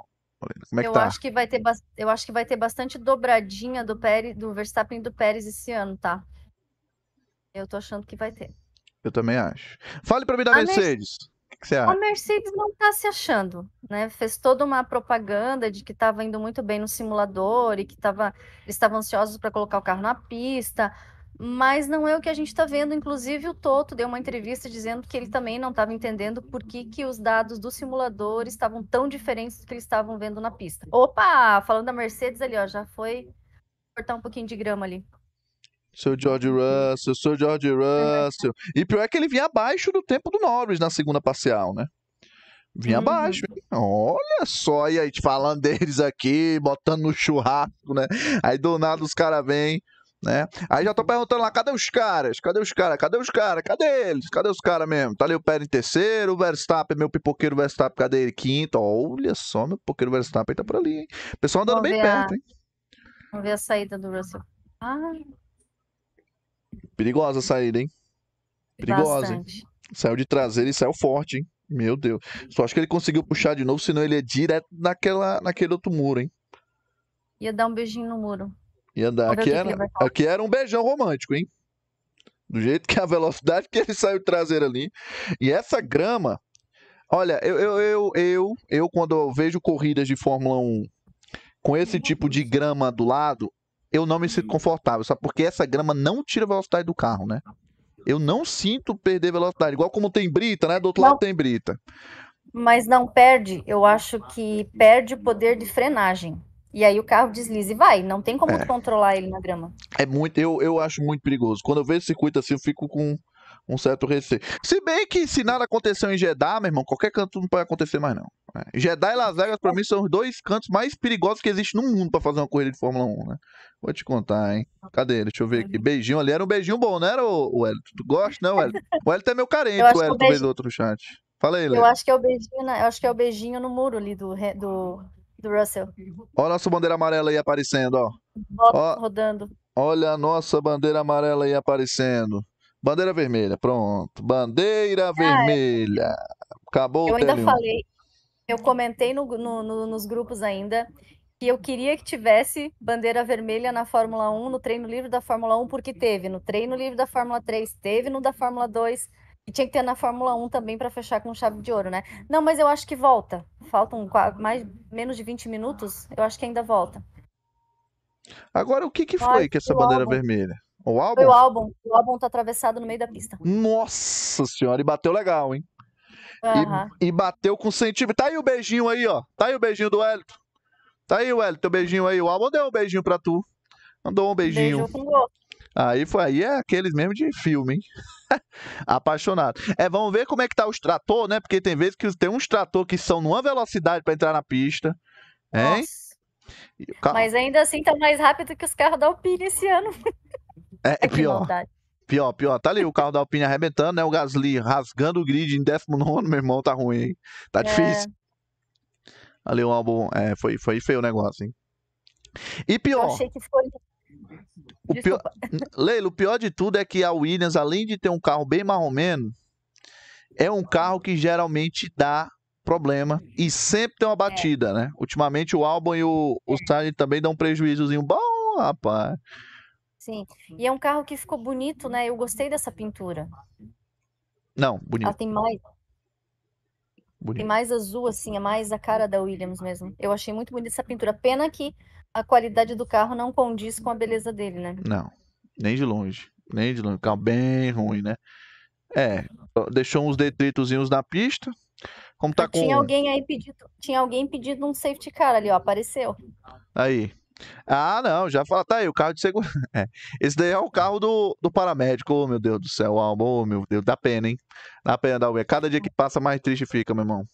Como é que eu, tá? acho que vai ter ba... eu acho que vai ter bastante dobradinha do Pérez, do Verstappen e do Pérez esse ano, tá? Eu tô achando que vai ter. Eu também acho. Fale para mim da a Mercedes. Mer... O que você acha? A Mercedes não está se achando, né? Fez toda uma propaganda de que estava indo muito bem no simulador e que tava... eles estavam ansiosos para colocar o carro na pista mas não é o que a gente está vendo. Inclusive, o Toto deu uma entrevista dizendo que ele também não estava entendendo por que, que os dados do simulador estavam tão diferentes do que eles estavam vendo na pista. Opa! Falando da Mercedes ali, ó, já foi cortar um pouquinho de grama ali. Seu George Russell, seu George Russell. E pior é que ele vinha abaixo do tempo do Norris na segunda parcial, né? Vinha uhum. abaixo. Olha só, e aí, falando deles aqui, botando no churrasco, né? Aí do nada os caras vêm né? Aí já tô perguntando lá, cadê os caras? Cadê os caras? Cadê os caras? Cadê eles? Cadê os caras mesmo? Tá ali o Pérez em terceiro, o Verstappen, meu pipoqueiro Verstappen, cadê ele? Quinto, olha só, meu pipoqueiro Verstappen tá por ali, hein? O pessoal andando bem perto, a... hein? Vamos ver a saída do Russell. Ah. Perigosa a saída, hein? Perigosa, hein? Saiu de traseira e saiu forte, hein? Meu Deus. Só acho que ele conseguiu puxar de novo, senão ele é direto naquela, naquele outro muro, hein? Ia dar um beijinho no muro. Ia dar. Aqui era, aqui era um beijão romântico, hein? Do jeito que a velocidade que ele saiu traseiro ali. E essa grama, olha, eu, eu, eu, eu, eu quando eu vejo corridas de Fórmula 1 com esse uhum. tipo de grama do lado, eu não me sinto uhum. confortável, sabe? Porque essa grama não tira a velocidade do carro, né? Eu não sinto perder velocidade, igual como tem brita, né? Do outro não. lado tem brita. Mas não perde, eu acho que perde o poder de frenagem. E aí o carro desliza e vai. Não tem como é. controlar ele na grama. É muito, eu, eu acho muito perigoso. Quando eu vejo circuito assim, eu fico com um certo receio. Se bem que se nada aconteceu em Jeddah, meu irmão, qualquer canto não pode acontecer mais não. Né? Jeddah e Las Vegas para mim são os dois cantos mais perigosos que existe no mundo para fazer uma corrida de Fórmula 1, né? Vou te contar, hein. Cadê ele? Deixa eu ver aqui. Beijinho ali, era um beijinho bom, né, o Elito? Tu gosta, né, Elito? O Elito é meu carente, o é Elito beijinho... do outro chat. Fala aí, Lê. Eu acho que é o beijinho, na... eu acho que é o beijinho no muro ali do do do Russell. Olha a nossa bandeira amarela aí aparecendo, ó. ó. Rodando. Olha a nossa bandeira amarela aí aparecendo. Bandeira vermelha, pronto. Bandeira ah, é. vermelha. É. Acabou eu o Eu ainda falei, eu comentei no, no, no, nos grupos ainda que eu queria que tivesse bandeira vermelha na Fórmula 1, no treino livre da Fórmula 1, porque teve no treino livre da Fórmula 3, teve no da Fórmula 2, e tinha que ter na Fórmula 1 também para fechar com chave de ouro, né? Não, mas eu acho que volta. Faltam mais, menos de 20 minutos, eu acho que ainda volta. Agora, o que, que foi que essa bandeira álbum. vermelha? O álbum? Foi o álbum. O álbum tá atravessado no meio da pista. Nossa senhora, e bateu legal, hein? Uhum. E, e, bateu com centímetro. Tá aí o beijinho aí, ó. Tá aí o beijinho do Elton. Tá aí, o teu beijinho aí. O álbum deu um beijinho pra tu. Mandou um beijinho. Beijo com gosto. Aí foi aí é aqueles mesmo de filme, hein? Apaixonado. É, vamos ver como é que tá os trator, né? Porque tem vezes que tem uns trator que são numa velocidade para entrar na pista. Hein? Nossa. Mas ainda assim tá mais rápido que os carros da Alpine esse ano. É, é pior. Pior, pior. Tá ali o carro da Alpine arrebentando, né? O Gasly rasgando o grid em 19, meu irmão. Tá ruim, hein? Tá é. difícil. Ali o álbum. É, foi, foi feio o negócio, hein? E pior. Eu achei que foi o pior... Leila, o pior de tudo é que a Williams, além de ter um carro bem marromeno, é um carro que geralmente dá problema e sempre tem uma é. batida, é. né? Ultimamente o Albon e o, o é. Sargent também dão um prejuízozinho bom, rapaz. Sim, e é um carro que ficou bonito, né? Eu gostei dessa pintura. Não, bonito. Ela tem mais. Bonito. Tem mais azul, assim, é mais a cara da Williams mesmo. Eu achei muito bonita essa pintura. Pena que a qualidade do carro não condiz com a beleza dele, né? Não, nem de longe. Nem de longe. Carro bem ruim, né? É, deixou uns detritozinhos na pista. Como tá ah, com... tinha alguém aí pedindo, tinha alguém pedindo um safety car ali, ó, apareceu. Aí. Ah, não, já fala, tá aí, o carro de segurança. É. Esse daí é o carro do, do paramédico, oh, meu Deus do céu, oh, meu Deus, dá pena, hein? Dá pena, dá pena. Cada dia que passa mais triste fica, meu irmão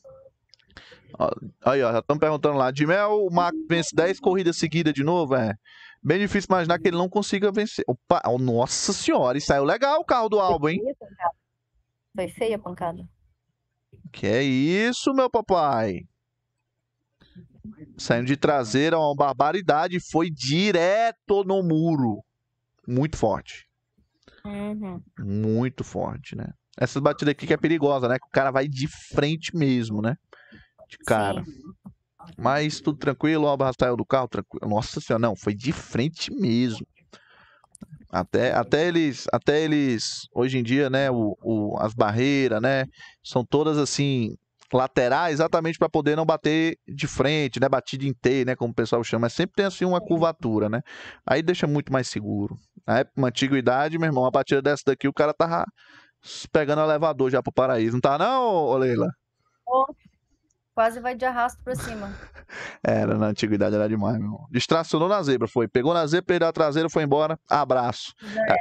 aí, ó, já estão perguntando lá. De Mel, o Max vence 10 corridas seguidas de novo, é. Bem difícil imaginar que ele não consiga vencer. Opa, oh, nossa senhora, e saiu legal o carro do álbum, hein? Foi feia a pancada. Que é isso, meu papai? Saindo de traseira, uma barbaridade, foi direto no muro. Muito forte. Uhum. Muito forte, né? Essas batidas aqui que é perigosa, né? Que o cara vai de frente mesmo, né? de cara. Mas tudo tranquilo, o Alba saiu do carro, tranquilo. Nossa senhora, não, foi de frente mesmo. Até, até eles, até eles, hoje em dia, né, o, o as barreiras, né, são todas assim, laterais, exatamente para poder não bater de frente, né, batida em T, né, como o pessoal chama. Mas sempre tem assim uma curvatura, né. Aí deixa muito mais seguro. Na época, uma antiguidade, meu irmão, a batida dessa daqui, o cara tava pegando o elevador já pro paraíso, não tá não, Leila? quase vai de arrasto pra cima. Era, na antiguidade era demais, meu Distracionou na zebra, foi. Pegou na zebra, perdeu a traseira, foi embora. Abraço. É.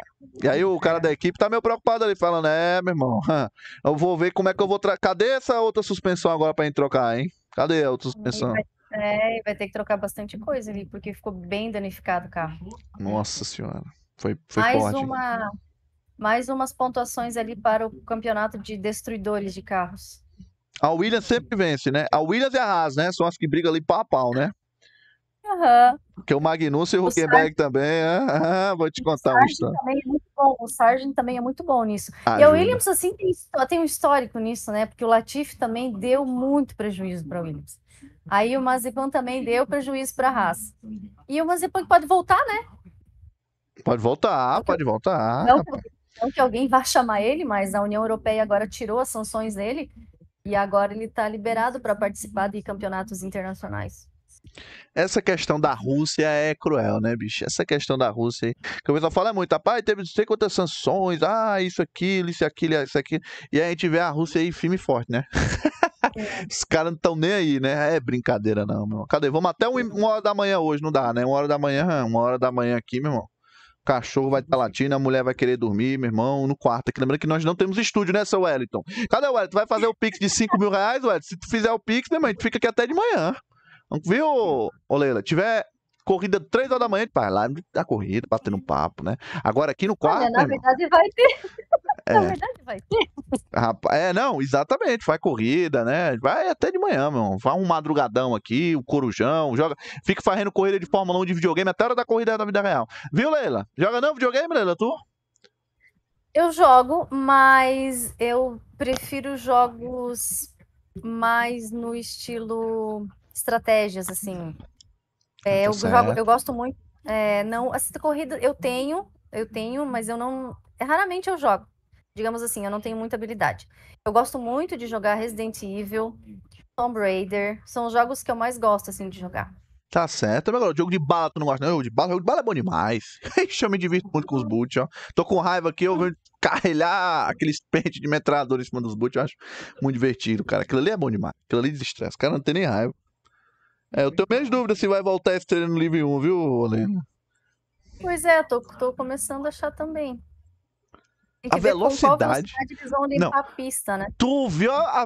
E aí o cara da equipe tá meio preocupado ali, falando: É, meu irmão, eu vou ver como é que eu vou. Tra... Cadê essa outra suspensão agora pra gente trocar, hein? Cadê a outra suspensão? É, vai ter que trocar bastante coisa ali, porque ficou bem danificado o carro. Nossa senhora. Foi, foi mais forte. Uma, mais umas pontuações ali para o campeonato de destruidores de carros. A Williams sempre vence, né? A Williams e a Haas, né? São as que brigam ali pau a pau, né? Uhum. Porque o Magnussen e o Huckenberg também, ah, vou te contar um história. Também é muito bom. O Sargent também é muito bom nisso. Ajuda. E a Williams, assim, tem, tem, um histórico nisso, né? Porque o Latifi também deu muito prejuízo para a Williams. Aí o Mazepan também deu prejuízo para a Haas. E o Mazepan pode voltar, né? Pode voltar, pode voltar. Não, não que alguém vá chamar ele, mas a União Europeia agora tirou as sanções dele e agora ele está liberado para participar de campeonatos internacionais. Essa questão da Rússia é cruel, né, bicho? Essa questão da Rússia, que o pessoal fala muito, rapaz, teve não sei quantas sanções, ah, isso, aquilo, isso, aquilo, isso, aquilo. E aí a gente vê a Rússia aí firme e forte, né? É. Os caras não estão nem aí, né? É brincadeira, não, meu. Cadê? Vamos até um, uma hora da manhã hoje, não dá, né? Uma hora da manhã, uma hora da manhã aqui, meu irmão cachorro vai estar tá latindo, a mulher vai querer dormir, meu irmão, no quarto. Aqui. Lembrando que nós não temos estúdio, né, seu Wellington? Cadê o Wellington? Vai fazer o pix de 5 mil reais, Wellington? Se tu fizer o pix, meu mãe, tu fica aqui até de manhã. Viu, ô Leila? Tiver corrida três horas da manhã, vai lá da corrida, batendo um papo, né? Agora aqui no quarto. Olha, na verdade vai ter. É. Na verdade vai ter. Rapaz, é, não, exatamente, vai corrida, né? Vai até de manhã, meu. Vai um madrugadão aqui, o um corujão, joga. Fica fazendo corrida de Fórmula 1 de videogame até a hora da corrida da vida real. Viu, Leila? Joga não videogame, Leila, tu? Eu jogo, mas eu prefiro jogos mais no estilo estratégias, assim. É, tá eu, jogo, eu gosto muito. É, não, essa corrida eu tenho, eu tenho, mas eu não. Raramente eu jogo. Digamos assim, eu não tenho muita habilidade. Eu gosto muito de jogar Resident Evil, Tomb Raider. São os jogos que eu mais gosto, assim, de jogar. Tá certo. Agora, é o jogo de bala, tu não gosta, não? Jogo de bala, jogo de bala é bom demais. eu me divirto muito com os boot, ó. Tô com raiva aqui, eu vou carregar aqueles pentes de metralhador em cima dos boot, eu acho muito divertido, cara. Aquilo ali é bom demais. Aquilo ali desestressa. O cara não tem nem raiva. É, eu tenho minhas dúvidas se vai voltar esse treino no livre 1, viu, Olena? Pois é, tô, tô começando a achar também. Tem que a ver velocidade. Com velocidade eles vão limpar Não. a pista, né? Tu viu a,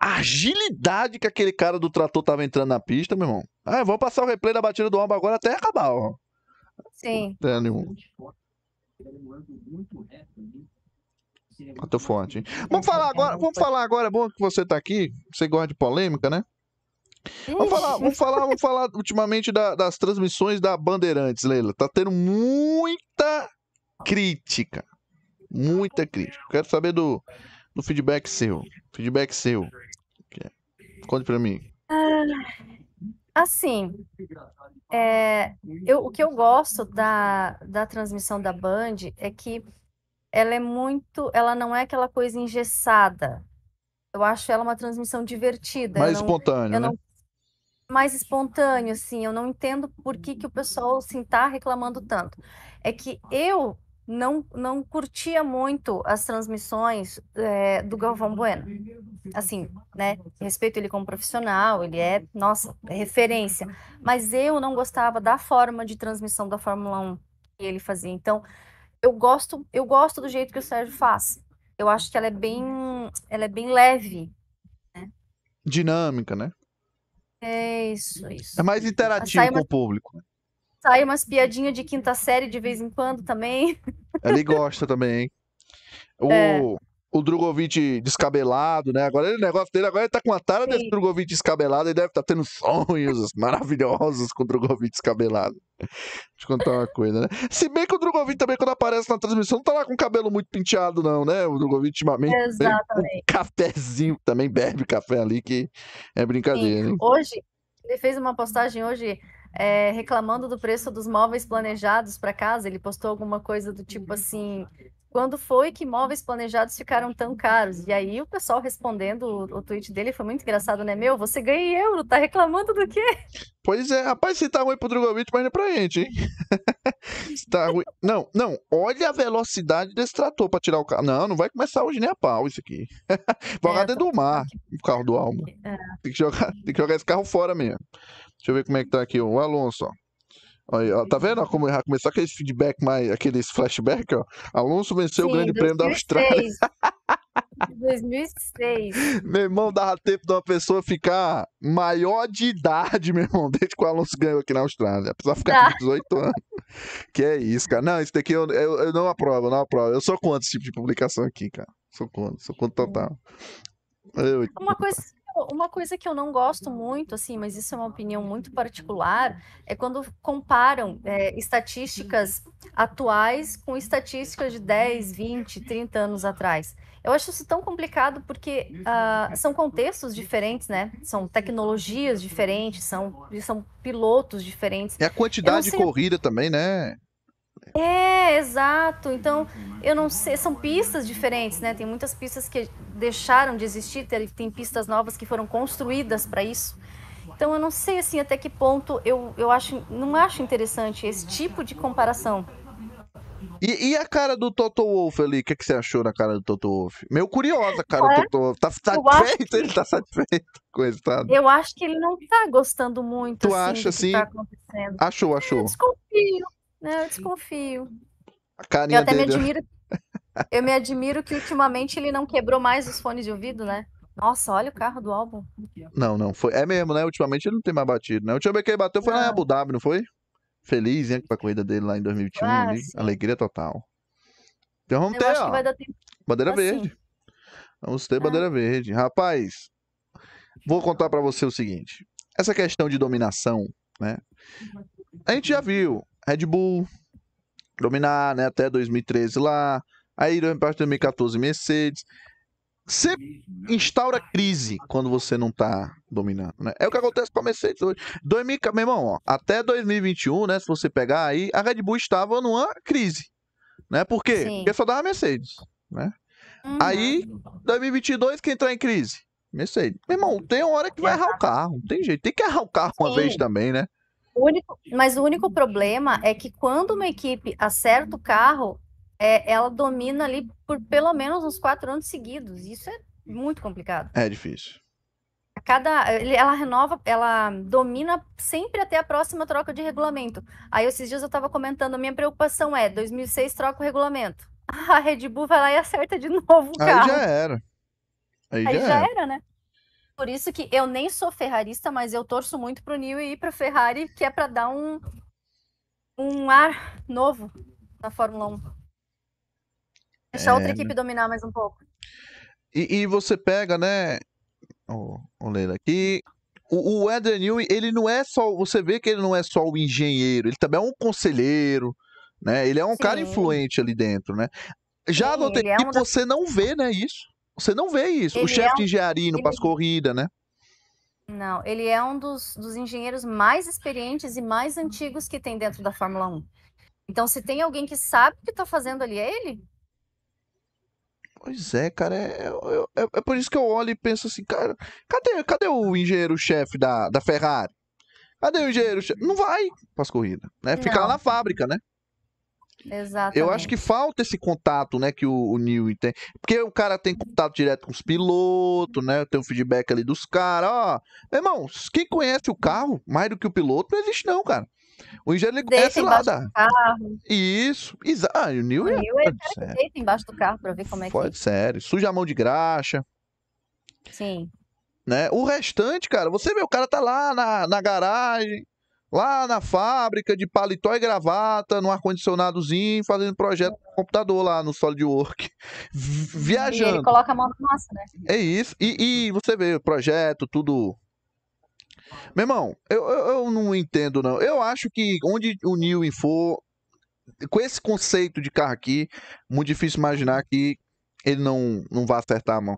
a, agilidade que aquele cara do trator tava entrando na pista, meu irmão? Ah, vou passar o replay da batida do Alba agora até acabar, ó. Sim. Não tem nenhum. Matou fonte. Vamos falar agora, vamos falar agora, É bom que você tá aqui, você gosta de polêmica, né? Vamos falar, vamos falar, vamos falar ultimamente da, das transmissões da Bandeirantes, Leila. Tá tendo muita crítica. Muita crítica. Quero saber do, do feedback seu. Feedback seu. É. Conte pra mim. Ah, assim, é, eu, o que eu gosto da, da transmissão da Band é que ela é muito. Ela não é aquela coisa engessada. Eu acho ela uma transmissão divertida. Mais não, espontânea. Eu, né? não, mais espontâneo, assim. Eu não entendo por que, que o pessoal, assim, tá reclamando tanto. É que eu não, não curtia muito as transmissões é, do Galvão Bueno. Assim, né? Respeito ele como profissional, ele é, nossa, é referência. Mas eu não gostava da forma de transmissão da Fórmula 1 que ele fazia. Então, eu gosto, eu gosto do jeito que o Sérgio faz. Eu acho que ela é bem, ela é bem leve. Né? Dinâmica, né? É isso, é isso. É mais interativo uma... com o público. Né? Sai umas piadinhas de quinta série de vez em quando também. Ele gosta também, hein? O, é. o Drogovic descabelado, né? Agora ele negócio dele, agora ele tá com a tara Sim. desse Drogovic descabelado, ele deve estar tá tendo sonhos maravilhosos com o Drogovic descabelado. Deixa eu contar uma coisa, né? Se bem que o Drogovic também, quando aparece na transmissão, não tá lá com o cabelo muito penteado, não, né? O Drogovic ultimamente. Exatamente. Um cafezinho também bebe café ali, que é brincadeira. Sim. Hoje, ele fez uma postagem hoje é, reclamando do preço dos móveis planejados para casa. Ele postou alguma coisa do tipo assim: quando foi que imóveis planejados ficaram tão caros? E aí o pessoal respondendo o, o tweet dele foi muito engraçado, né? Meu, você ganha em euro, tá reclamando do quê? Pois é, rapaz, se tá ruim pro Drogovic, mas não é pra gente, hein? se tá ruim. Não, não, olha a velocidade desse trator pra tirar o carro. Não, não vai começar hoje nem a pau isso aqui. Vai é, dentro tô... do tá mar, o carro do Alma. É. Tem, que jogar, tem que jogar esse carro fora mesmo. Deixa eu ver como é que tá aqui o Alonso, ó. Aí, ó, tá vendo ó, como já começou aqueles feedback, mais, aqueles flashback, ó? Alonso venceu Sim, o Grande 2006. Prêmio da Austrália. 2006. Meu irmão, dava tempo de uma pessoa ficar maior de idade, meu irmão, desde que o Alonso ganhou aqui na Austrália. Precisa ficar tá. com 18 anos. Que é isso, cara. Não, isso daqui eu, eu, eu não aprovo, eu não aprovo. Eu sou contra esse tipo de publicação aqui, cara. Sou contra, sou contra total. Eu... Uma coisa uma coisa que eu não gosto muito, assim, mas isso é uma opinião muito particular, é quando comparam é, estatísticas atuais com estatísticas de 10, 20, 30 anos atrás. Eu acho isso tão complicado porque uh, são contextos diferentes, né? São tecnologias diferentes, são, são pilotos diferentes. É a quantidade sei... corrida também, né? É, exato. Então, eu não sei, são pistas diferentes, né? Tem muitas pistas que deixaram de existir, tem pistas novas que foram construídas para isso. Então, eu não sei assim até que ponto eu, eu acho, não acho interessante esse tipo de comparação. E, e, a cara do Toto Wolff ali? O que, que você achou na cara do Toto Wolff? Meio curiosa a cara é? do Toto Wolff. Tá satisfeito? Que... Ele tá satisfeito com tá... Eu acho que ele não tá gostando muito, tu assim, acha, assim, tá acontecendo. Achou, achou. Eu não, eu desconfio. A carinha eu até dele. me admiro. Eu me admiro que ultimamente ele não quebrou mais os fones de ouvido, né? Nossa, olha o carro do álbum. Não, não. Foi... É mesmo, né? Ultimamente ele não tem mais batido, né? O última que ele bateu foi não. lá em Abu Dhabi, não foi? Feliz, hein, com a corrida dele lá em 2021. Ah, ali. Alegria total. Então vamos eu ter, ó. Bandeira assim. verde. Vamos ter ah. bandeira verde. Rapaz, vou contar para você o seguinte. Essa questão de dominação, né? A gente já viu. Red Bull, dominar, né, até 2013 lá. Aí, em de 2014, Mercedes. Você instaura crise quando você não tá dominando, né? É o que acontece com a Mercedes hoje. 2000, meu irmão, ó, até 2021, né, se você pegar aí, a Red Bull estava numa crise, né? Por quê? Sim. Porque só dava Mercedes, né? Uhum. Aí, 2022, quem entrar em crise? Mercedes. Meu irmão, tem hora que vai é. errar o carro, não tem jeito. Tem que errar o carro uma Sim. vez também, né? O único, mas o único problema é que quando uma equipe acerta o carro, é, ela domina ali por pelo menos uns quatro anos seguidos. Isso é muito complicado. É difícil. Cada, ela renova, ela domina sempre até a próxima troca de regulamento. Aí esses dias eu estava comentando, minha preocupação é 2006 troca o regulamento. A Red Bull vai lá e acerta de novo o carro. Aí já era. Aí, Aí já, já era. era, né? Por isso que eu nem sou ferrarista, mas eu torço muito pro Nil e ir pra Ferrari, que é para dar um, um ar novo na Fórmula 1. Deixar é... outra equipe né? dominar mais um pouco. E, e você pega, né, o, ler aqui. o, o Eder Newey, ele não é só, você vê que ele não é só o engenheiro, ele também é um conselheiro, né? Ele é um Sim. cara influente ali dentro, né? Já Sim, no é você não vê, né, isso. Você não vê isso. Ele o chefe é um... de engenharia no ele... passa corrida, né? Não, ele é um dos, dos engenheiros mais experientes e mais antigos que tem dentro da Fórmula 1. Então, se tem alguém que sabe o que está fazendo ali, é ele. Pois é, cara. É, é, é, é, por isso que eu olho e penso assim, cara, cadê, cadê o engenheiro-chefe da, da Ferrari? Cadê o engenheiro-chefe? Não vai para as corridas, né? Fica Não. lá na fábrica, né? Exatamente. Eu acho que falta esse contato, né, que o, o Newey tem. Porque o cara tem contato direto com os pilotos, né? Tem o um feedback ali dos caras. Ó, irmão, quem conhece o carro mais do que o piloto, não existe, não, cara. O engenheiro ele conhece lá da. Isso. Exa... Ah, o Neil. o é... New é cara deita embaixo do carro pra ver como é Pode que. Pode sério. Suja a mão de graxa. Sim. Né? O restante, cara, você vê, o cara tá lá na, na garagem, Lá na fábrica de paletó e gravata, no ar-condicionadozinho, fazendo projeto no computador lá no SolidWork. Viajando. E ele coloca a mão na massa, né? É isso. E, e você vê o projeto, tudo meu irmão, eu, eu, eu, não entendo, não. Eu acho que onde o Newey for, com esse conceito de carro aqui, muito difícil imaginar que ele não, não vai acertar a mão.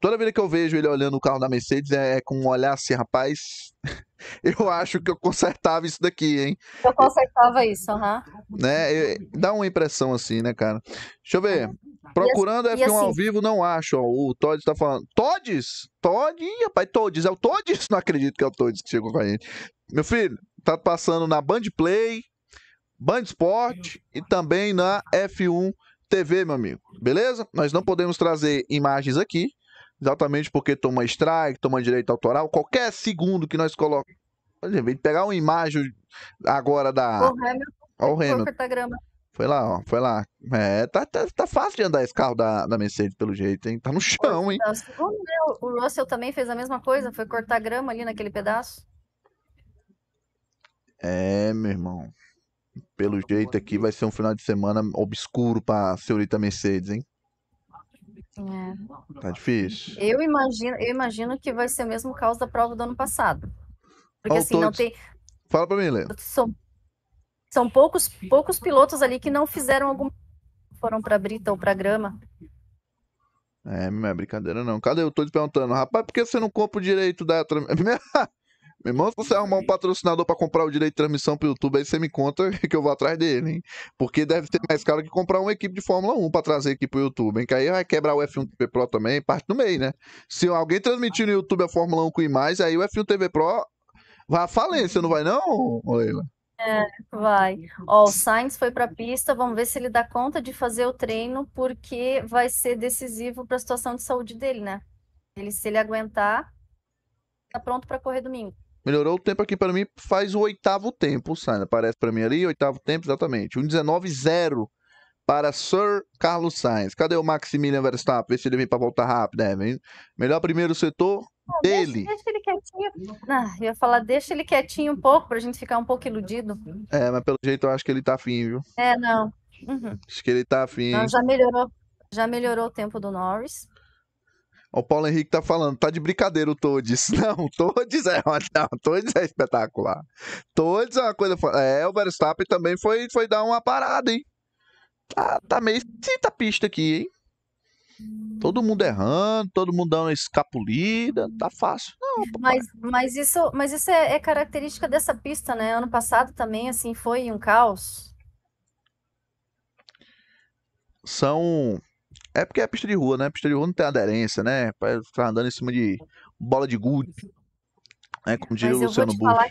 Toda vez que eu vejo ele olhando o carro da Mercedes, é, é com um olhar assim, rapaz, eu acho que eu consertava isso daqui, hein? Eu consertava isso, aham. Uhum. Né? Dá uma impressão assim, né, cara? Deixa eu ver. É. Procurando assim, F1 assim... ao vivo, não acho. Ó, o Todd tá falando. Todes? Todd? Ih, rapaz, Todes. É o Todes? Não acredito que é o Todes que chegou com a gente. Meu filho, tá passando na Band Play, Band Sport e também na F1 TV, meu amigo. Beleza? Nós não podemos trazer imagens aqui, exatamente porque toma strike, toma direito autoral. Qualquer segundo que nós colocamos. Vem pegar uma imagem agora da. Olha o Hamilton. Foi lá, ó. Foi lá. É, tá, tá, tá fácil de andar esse carro da, da Mercedes, pelo jeito, hein? Tá no chão, hein? Então, né, o Russell também fez a mesma coisa, foi cortar grama ali naquele pedaço. É, meu irmão. Pelo jeito aqui vai ser um final de semana obscuro pra senhorita Mercedes, hein? É. Tá difícil. Eu imagino, eu imagino que vai ser o mesmo caos da prova do ano passado. Porque assim, não tem. Fala pra mim, Helena. São, são poucos, poucos pilotos ali que não fizeram algum. Foram pra Brita ou pra grama. É, não é brincadeira não. Cadê? Eu tô te perguntando, rapaz, por que você não compra o direito da. Meu se você arrumar um patrocinador para comprar o direito de transmissão pro YouTube, aí você me conta que eu vou atrás dele, hein? Porque deve ser mais caro que comprar uma equipe de Fórmula 1 para trazer aqui pro YouTube, hein? Que aí vai quebrar o F1 TV Pro também, parte do meio, né? Se alguém transmitir no YouTube a Fórmula 1 com imagens, aí o F1 TV Pro vai à falência, não vai não, Leila? É, vai. Ó, o Sainz foi para a pista, vamos ver se ele dá conta de fazer o treino, porque vai ser decisivo para a situação de saúde dele, né? Ele, se ele aguentar, tá pronto para correr domingo. Melhorou o tempo aqui para mim, faz o oitavo tempo, o Sainz. Aparece para mim ali, oitavo tempo, exatamente. 1,19,0 para Sir Carlos Sainz. Cadê o Maximilian Verstappen? Vê se ele vem para voltar rápido, é, vem. Melhor primeiro setor dele. Ah, deixa, deixa, ele quietinho. Ah, eu ia falar, deixa ele quietinho um pouco, para a gente ficar um pouco iludido. É, mas pelo jeito eu acho que ele tá afim, viu? É, não. Uhum. Acho que ele tá afim. Não, já melhorou. Já melhorou o tempo do Norris. O Paulo Henrique tá falando, tá de brincadeira o Todes. Não, Todes é, não, Todes é espetacular. Todes é uma coisa. É, o Verstappen também foi, foi dar uma parada, hein? Tá, tá meio cinta pista aqui, hein? Todo mundo errando, todo mundo dando escapulida, tá fácil. Não, mas, mas isso, mas isso é, é, característica dessa pista, né? Ano passado também, assim, foi um caos. São é porque é pista de rua, né? Pista de rua não tem aderência, né? Pra ficar andando em cima de bola de gude. Né? Como diria o Luciano Burro. Falar...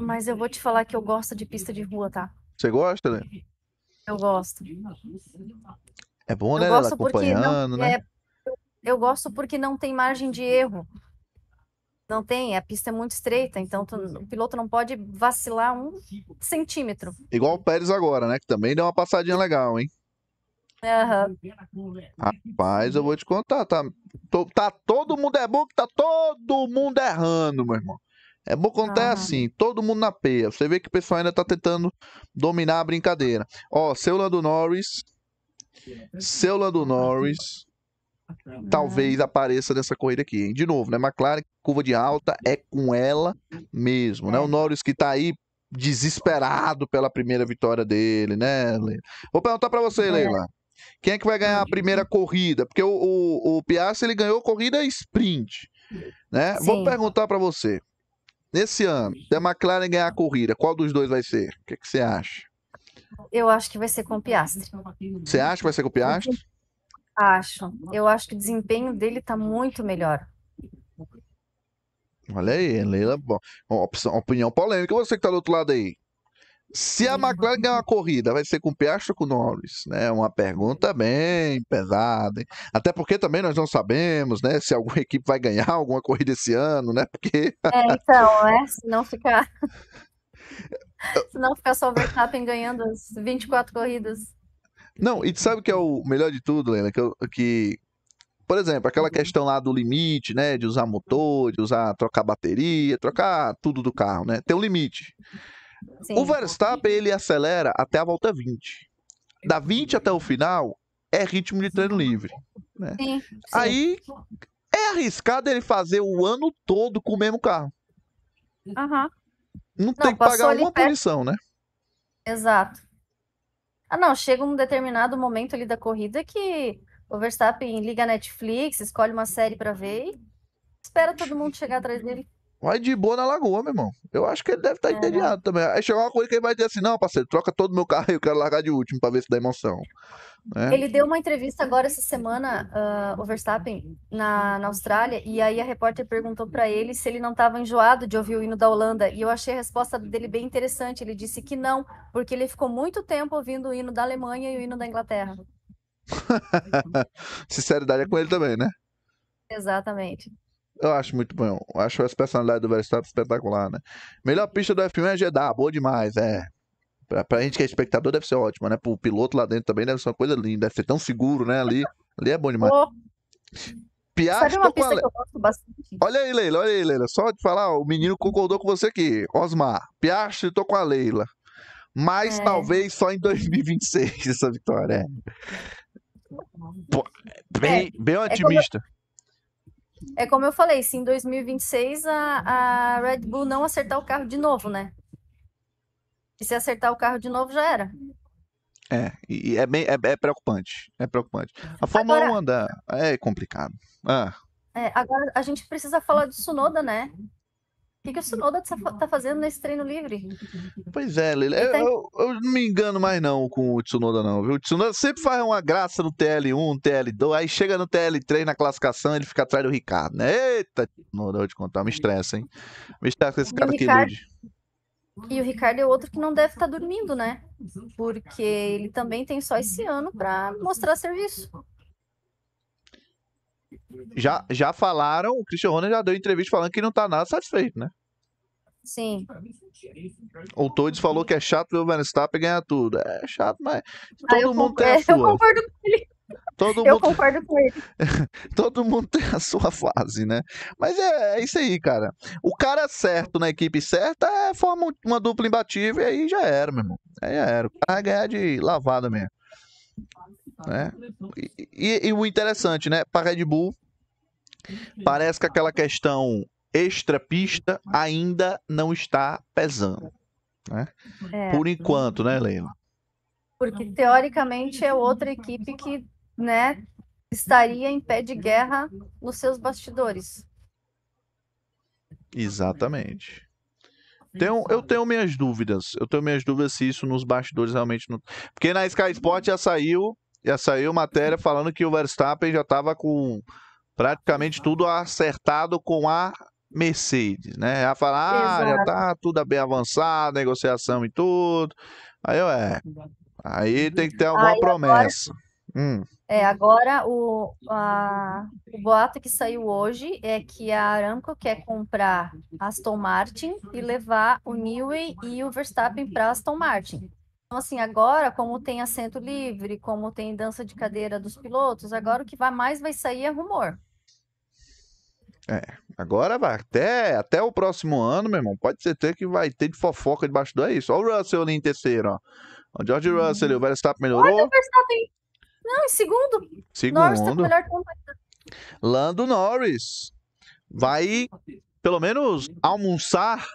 Mas eu vou te falar que eu gosto de pista de rua, tá? Você gosta, né? Eu gosto. É bom, né? Eu gosto acompanhando, não... né? É... Eu gosto porque não tem margem de erro. Não tem, a pista é muito estreita, então tu, o piloto não pode vacilar um centímetro. Igual o Pérez agora, né? Que também deu uma passadinha legal, hein? Uhum. Rapaz, eu vou te contar, tá, tô, tá todo mundo é bom que tá todo mundo errando, meu irmão. É bom quando é assim, todo mundo na peia. Você vê que o pessoal ainda tá tentando dominar a brincadeira. Ó, seu Lando Norris, seu Lando Norris, talvez apareça nessa corrida aqui, hein? De novo, né? McLaren, curva de alta, é com ela mesmo, né? É. O Norris que tá aí desesperado pela primeira vitória dele, né? Vou perguntar para você, é. Leila. Quem é que vai ganhar a uhum. primeira corrida? Porque o, o, o Piastri ele ganhou corrida sprint. Né? Sim. Vou perguntar para você. Nesse ano, se a McLaren ganhar a corrida, qual dos dois vai ser? O que, que você acha? Eu acho que vai ser com o Piastri. Você acha que vai ser com o Piastri? Acho. Eu acho que o desempenho dele está muito melhor. Olha aí, Leila. Bom, opção, opinião polêmica. Você que está do outro lado aí. Se a McLaren ganhar uma corrida, vai ser com o Piastri ou com o Norris? Né? Uma pergunta bem pesada. Até porque também nós não sabemos né, se alguma equipe vai ganhar alguma corrida esse ano, né? Porque... É, então, é, se não ficar. se não ficar só o Verstappen ganhando as 24 corridas. Não, e sabe o que é o melhor de tudo, Lena? Que, que por exemplo, aquela uhum. questão lá do limite, né? De usar motor, de usar, trocar bateria, trocar tudo do carro, né? Tem um limite. Sim. O Verstappen, ele acelera até a volta 20. Da 20 até o final, é ritmo de treino livre. Né? Sim, sim. Aí, é arriscado ele fazer o ano todo com o mesmo carro. Uhum. Não tem não, que pagar uma punição, né? Exato. Ah, não, chega um determinado momento ali da corrida que o Verstappen liga a Netflix, escolhe uma série para ver e espera todo mundo chegar atrás dele. Vai de boa na lagoa, meu irmão. Eu acho que ele deve estar tá é, entediado é. também. Aí chegou uma coisa que ele vai dizer assim: não, parceiro, troca todo meu carro e eu quero largar de último para ver se dá emoção. Né? Ele deu uma entrevista agora essa semana, uh, o Verstappen, na, na Austrália, e aí a repórter perguntou para ele se ele não estava enjoado de ouvir o hino da Holanda. E eu achei a resposta dele bem interessante. Ele disse que não, porque ele ficou muito tempo ouvindo o hino da Alemanha e o hino da Inglaterra. Sinceridade é com ele também, né? Exatamente eu acho muito bom. Eu acho essa personalidade do Verstappen espetacular, né? Melhor pista do F1 é Jeddah, boa demais, é. Pra, pra gente que é espectador deve ser ótimo, né? Pro piloto lá dentro também deve ser uma coisa linda, deve é ser tão seguro, né? Ali, ali é bom demais. Oh. Piastro com a pista é? Olha aí, Leila, olha aí, Leila. Só de falar, o menino concordou com você aqui. Osmar, Piastro tô com a Leila. Mas é. talvez só em 2026 essa vitória. É. é. Pô, bem, é, bem otimista. É como eu falei, se em 2026 a, a Red Bull não acertar o carro de novo, né? E se acertar o carro de novo, já era. É, e é, bem, é, é preocupante. É preocupante. A Fórmula agora, 1 anda. É complicado. Ah. É, agora a gente precisa falar do Sunoda, né? que, que o uhum. Sunoda tá, tá fazendo nesse treino livre? Pois é, Lili. Tá eu, eu, eu, não me engano mais não com o Tsunoda, não. Viu? O Tsunoda sempre faz uma graça no TL1, no TL2, aí chega no TL3 na classificação ele fica atrás do Ricardo, né? Eita, Tsunoda, vou te contar, me estressa, hein? Me estressa esse cara aqui. Ricardo... E o Ricardo é outro que não deve estar tá dormindo, né? Porque ele também tem só esse ano para mostrar serviço já, já falaram, o Cristiano Ronaldo já deu entrevista falando que não tá nada satisfeito, né? Sim. O Todes falou que é chato ver o Verstappen ganhar tudo. É chato, mas todo ah, mundo concordo, tem a é, sua. Eu concordo com ele. Todo eu mundo... concordo com ele. todo mundo tem a sua fase, né? Mas é, é, isso aí, cara. O cara certo na equipe certa é, forma uma dupla imbatível e aí já era, meu irmão. Aí já era. O cara ganhar de lavada mesmo. Né? E, e, e o interessante, né? Para Red Bull, Parece que aquela questão extra-pista uhum. ainda não está pesando. Né? É. Por enquanto, né, Leila? Porque teoricamente é outra equipe que né, estaria em pé de guerra nos seus bastidores. Exatamente. Tenho, eu tenho minhas dúvidas. Eu tenho minhas dúvidas se isso nos bastidores realmente não. Porque na Sky Sport já saiu, já saiu matéria falando que o Verstappen já estava com praticamente tudo acertado com a Mercedes, né? Ela fala, ah, já tá tudo bem avançado, negociação e tudo. Aí, é, aí uhum. tem que ter alguma promessa. Agora, hum. É, agora o, a, o boato que saiu hoje é que a Aramco quer comprar Aston Martin e levar o Newey e o Verstappen para Aston Martin. Então, assim, agora, como tem assento livre, como tem dança de cadeira dos pilotos, agora o que vai mais vai sair é rumor. É, agora vai. Até, até o próximo ano, meu irmão, pode ser ter que vai ter de fofoca debaixo daí. É Só o Russell ali em terceiro, ó. O George uhum. Russell ali, o Verstappen melhorou. Olha o Verstappen. Não, em é segundo. Segundo. Norris tá Lando Norris vai, pelo menos, almoçar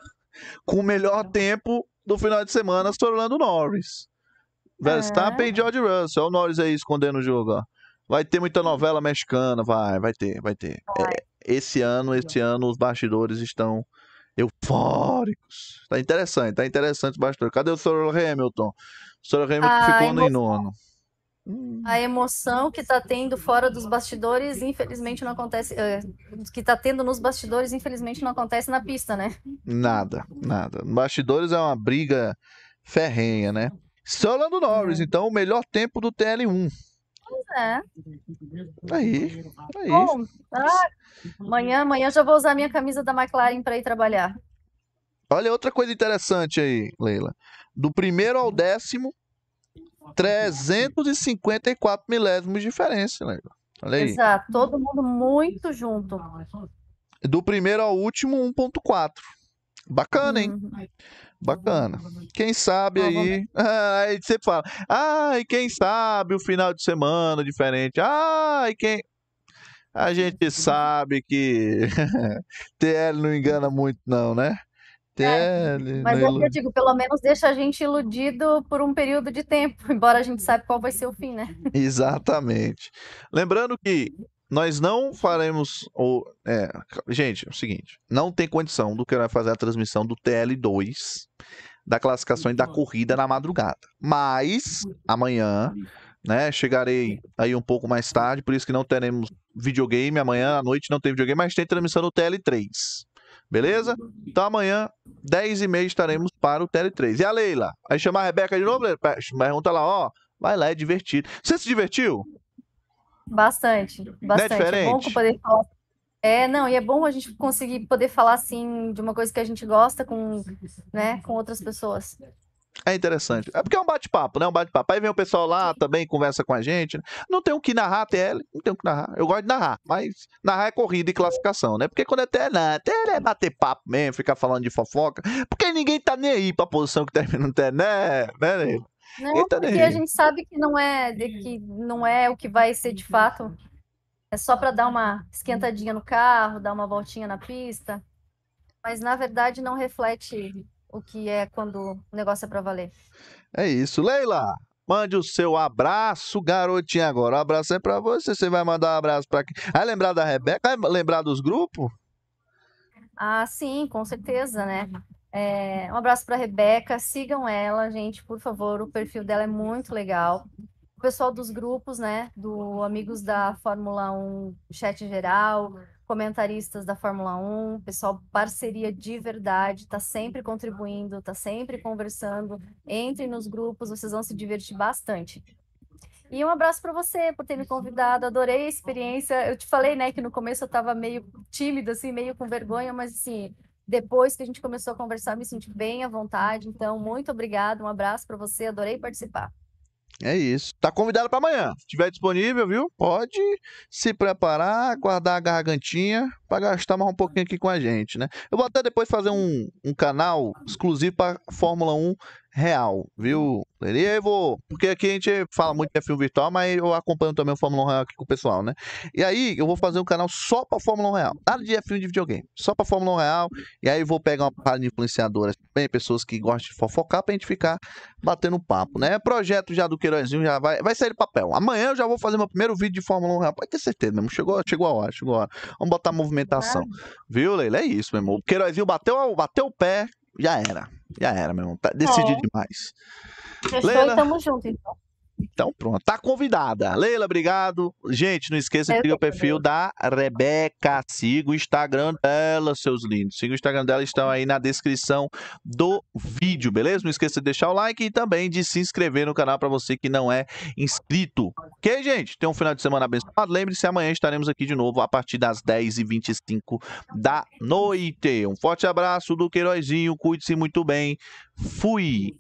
com o melhor uhum. tempo do final de semana, se Lando Norris. Verstappen é. e George Russell. Olha o Norris aí escondendo o jogo, ó. Vai ter muita novela mexicana, vai, vai ter, vai ter. Vai. É, esse ano, esse ano os bastidores estão eufóricos. Tá interessante, tá interessante bastidor. Cadê o Sr. Hamilton? O Sr. Hamilton a ficou emoção, no nono. A emoção que tá tendo fora dos bastidores, infelizmente não acontece. Eh, que tá tendo nos bastidores, infelizmente não acontece na pista, né? Nada, nada. Bastidores é uma briga ferrenha, né? Só Lando Norris, é. então o melhor tempo do TL1 né? Aí, aí. É Bom, tá. Amanhã, amanhã já vou usar minha camisa da McLaren para ir trabalhar. Olha outra coisa interessante aí, Leila. Do primeiro ao décimo, 354 milésimos de diferença, Leila. Né? Olha aí. Exato, todo mundo muito junto. Do primeiro ao último, 1.4. Bacana, hein? Uhum. Bacana. Quem sabe aí. aí você fala. Ai, quem sabe o final de semana diferente. Ai, quem. A gente sabe que TL não engana muito, não, né? É, mas é o que eu digo, pelo menos deixa a gente iludido por um período de tempo, embora a gente saiba qual vai ser o fim, né? Exatamente. Lembrando que nós não faremos. o é, gente, é o seguinte: não tem condição do que vai fazer a transmissão do TL2 da classificação e da corrida na madrugada. Mas amanhã, né, chegarei aí um pouco mais tarde, por isso que não teremos videogame amanhã à noite, não tem videogame, mas tem transmissão do TL3. Beleza? Então amanhã, 10h30, estaremos para o TL3. E a Leila? Aí chamar a Rebeca de novo? Pergunta lá, ó. Vai lá, é divertido. Você se divertiu? Bastante, é bastante. É, diferente. é bom poder falar. É, não, e é bom a gente conseguir poder falar assim de uma coisa que a gente gosta com, né, com outras pessoas. É interessante. É porque é um bate-papo, né? É um bate-papo. Aí vem o pessoal lá também, conversa com a gente. Né? Não tem o que narrar TL, não tem o que narrar. Eu gosto de narrar, mas narrar é corrida e classificação, né? Porque quando é TL, TL é bater papo mesmo, ficar falando de fofoca. Porque ninguém tá nem aí pra posição que termina no TL, né, né, não, porque a gente sabe que não é que não é o que vai ser de fato. É só para dar uma esquentadinha no carro, dar uma voltinha na pista, mas na verdade não reflete o que é quando o negócio é para valer. É isso, Leila. Mande o seu abraço, garotinha, agora. O abraço é para você. Você vai mandar um abraço para quem? Vai lembrar da Rebeca? Vai lembrar dos grupos? Ah, sim, com certeza, né? É, um abraço para Rebeca, sigam ela, gente, por favor, o perfil dela é muito legal. O pessoal dos grupos, né, do Amigos da Fórmula 1, chat geral, comentaristas da Fórmula 1, pessoal parceria de verdade, está sempre contribuindo, está sempre conversando. Entrem nos grupos, vocês vão se divertir bastante. E um abraço para você por ter me convidado, adorei a experiência. Eu te falei, né, que no começo eu estava meio tímida, assim, meio com vergonha, mas assim, depois que a gente começou a conversar, me senti bem à vontade. Então, muito obrigada, um abraço para você, adorei participar. É isso. Tá convidado para amanhã. Se tiver disponível, viu? Pode se preparar, guardar a gargantinha para gastar mais um pouquinho aqui com a gente, né? Eu vou até depois fazer um, um canal exclusivo para Fórmula 1 real, viu, vou Porque aqui a gente fala muito de filme virtual, mas eu acompanho também o Fórmula 1 Real aqui com o pessoal, né? E aí eu vou fazer um canal só pra Fórmula 1 Real. Nada de filme de videogame, só pra Fórmula 1 Real. E aí vou pegar uma parada de influenciadoras também, pessoas que gostam de fofocar, pra gente ficar batendo papo, né? Projeto já do Queirozinho, já vai, vai sair de papel. Amanhã eu já vou fazer meu primeiro vídeo de Fórmula 1 Real. Pode ter certeza mesmo, chegou, chegou a hora, chegou a hora. Vamos botar movimentação. Viu, Leila? É isso, meu irmão. O Queirozinho bateu, bateu o pé, já era. Já era, meu irmão. Tá, decidi é. demais. Fechou Lena, e tamo junto, então. Então, pronto. Tá convidada. Leila, obrigado. Gente, não esqueça de seguir o perfil da Rebeca. Siga o Instagram dela, seus lindos. Siga o Instagram dela, estão aí na descrição do vídeo, beleza? Não esqueça de deixar o like e também de se inscrever no canal para você que não é inscrito. Ok, gente? Tenha um final de semana abençoado. Lembre-se, amanhã estaremos aqui de novo a partir das 10h25 da noite. Um forte abraço do Queirozinho. Cuide-se muito bem. Fui.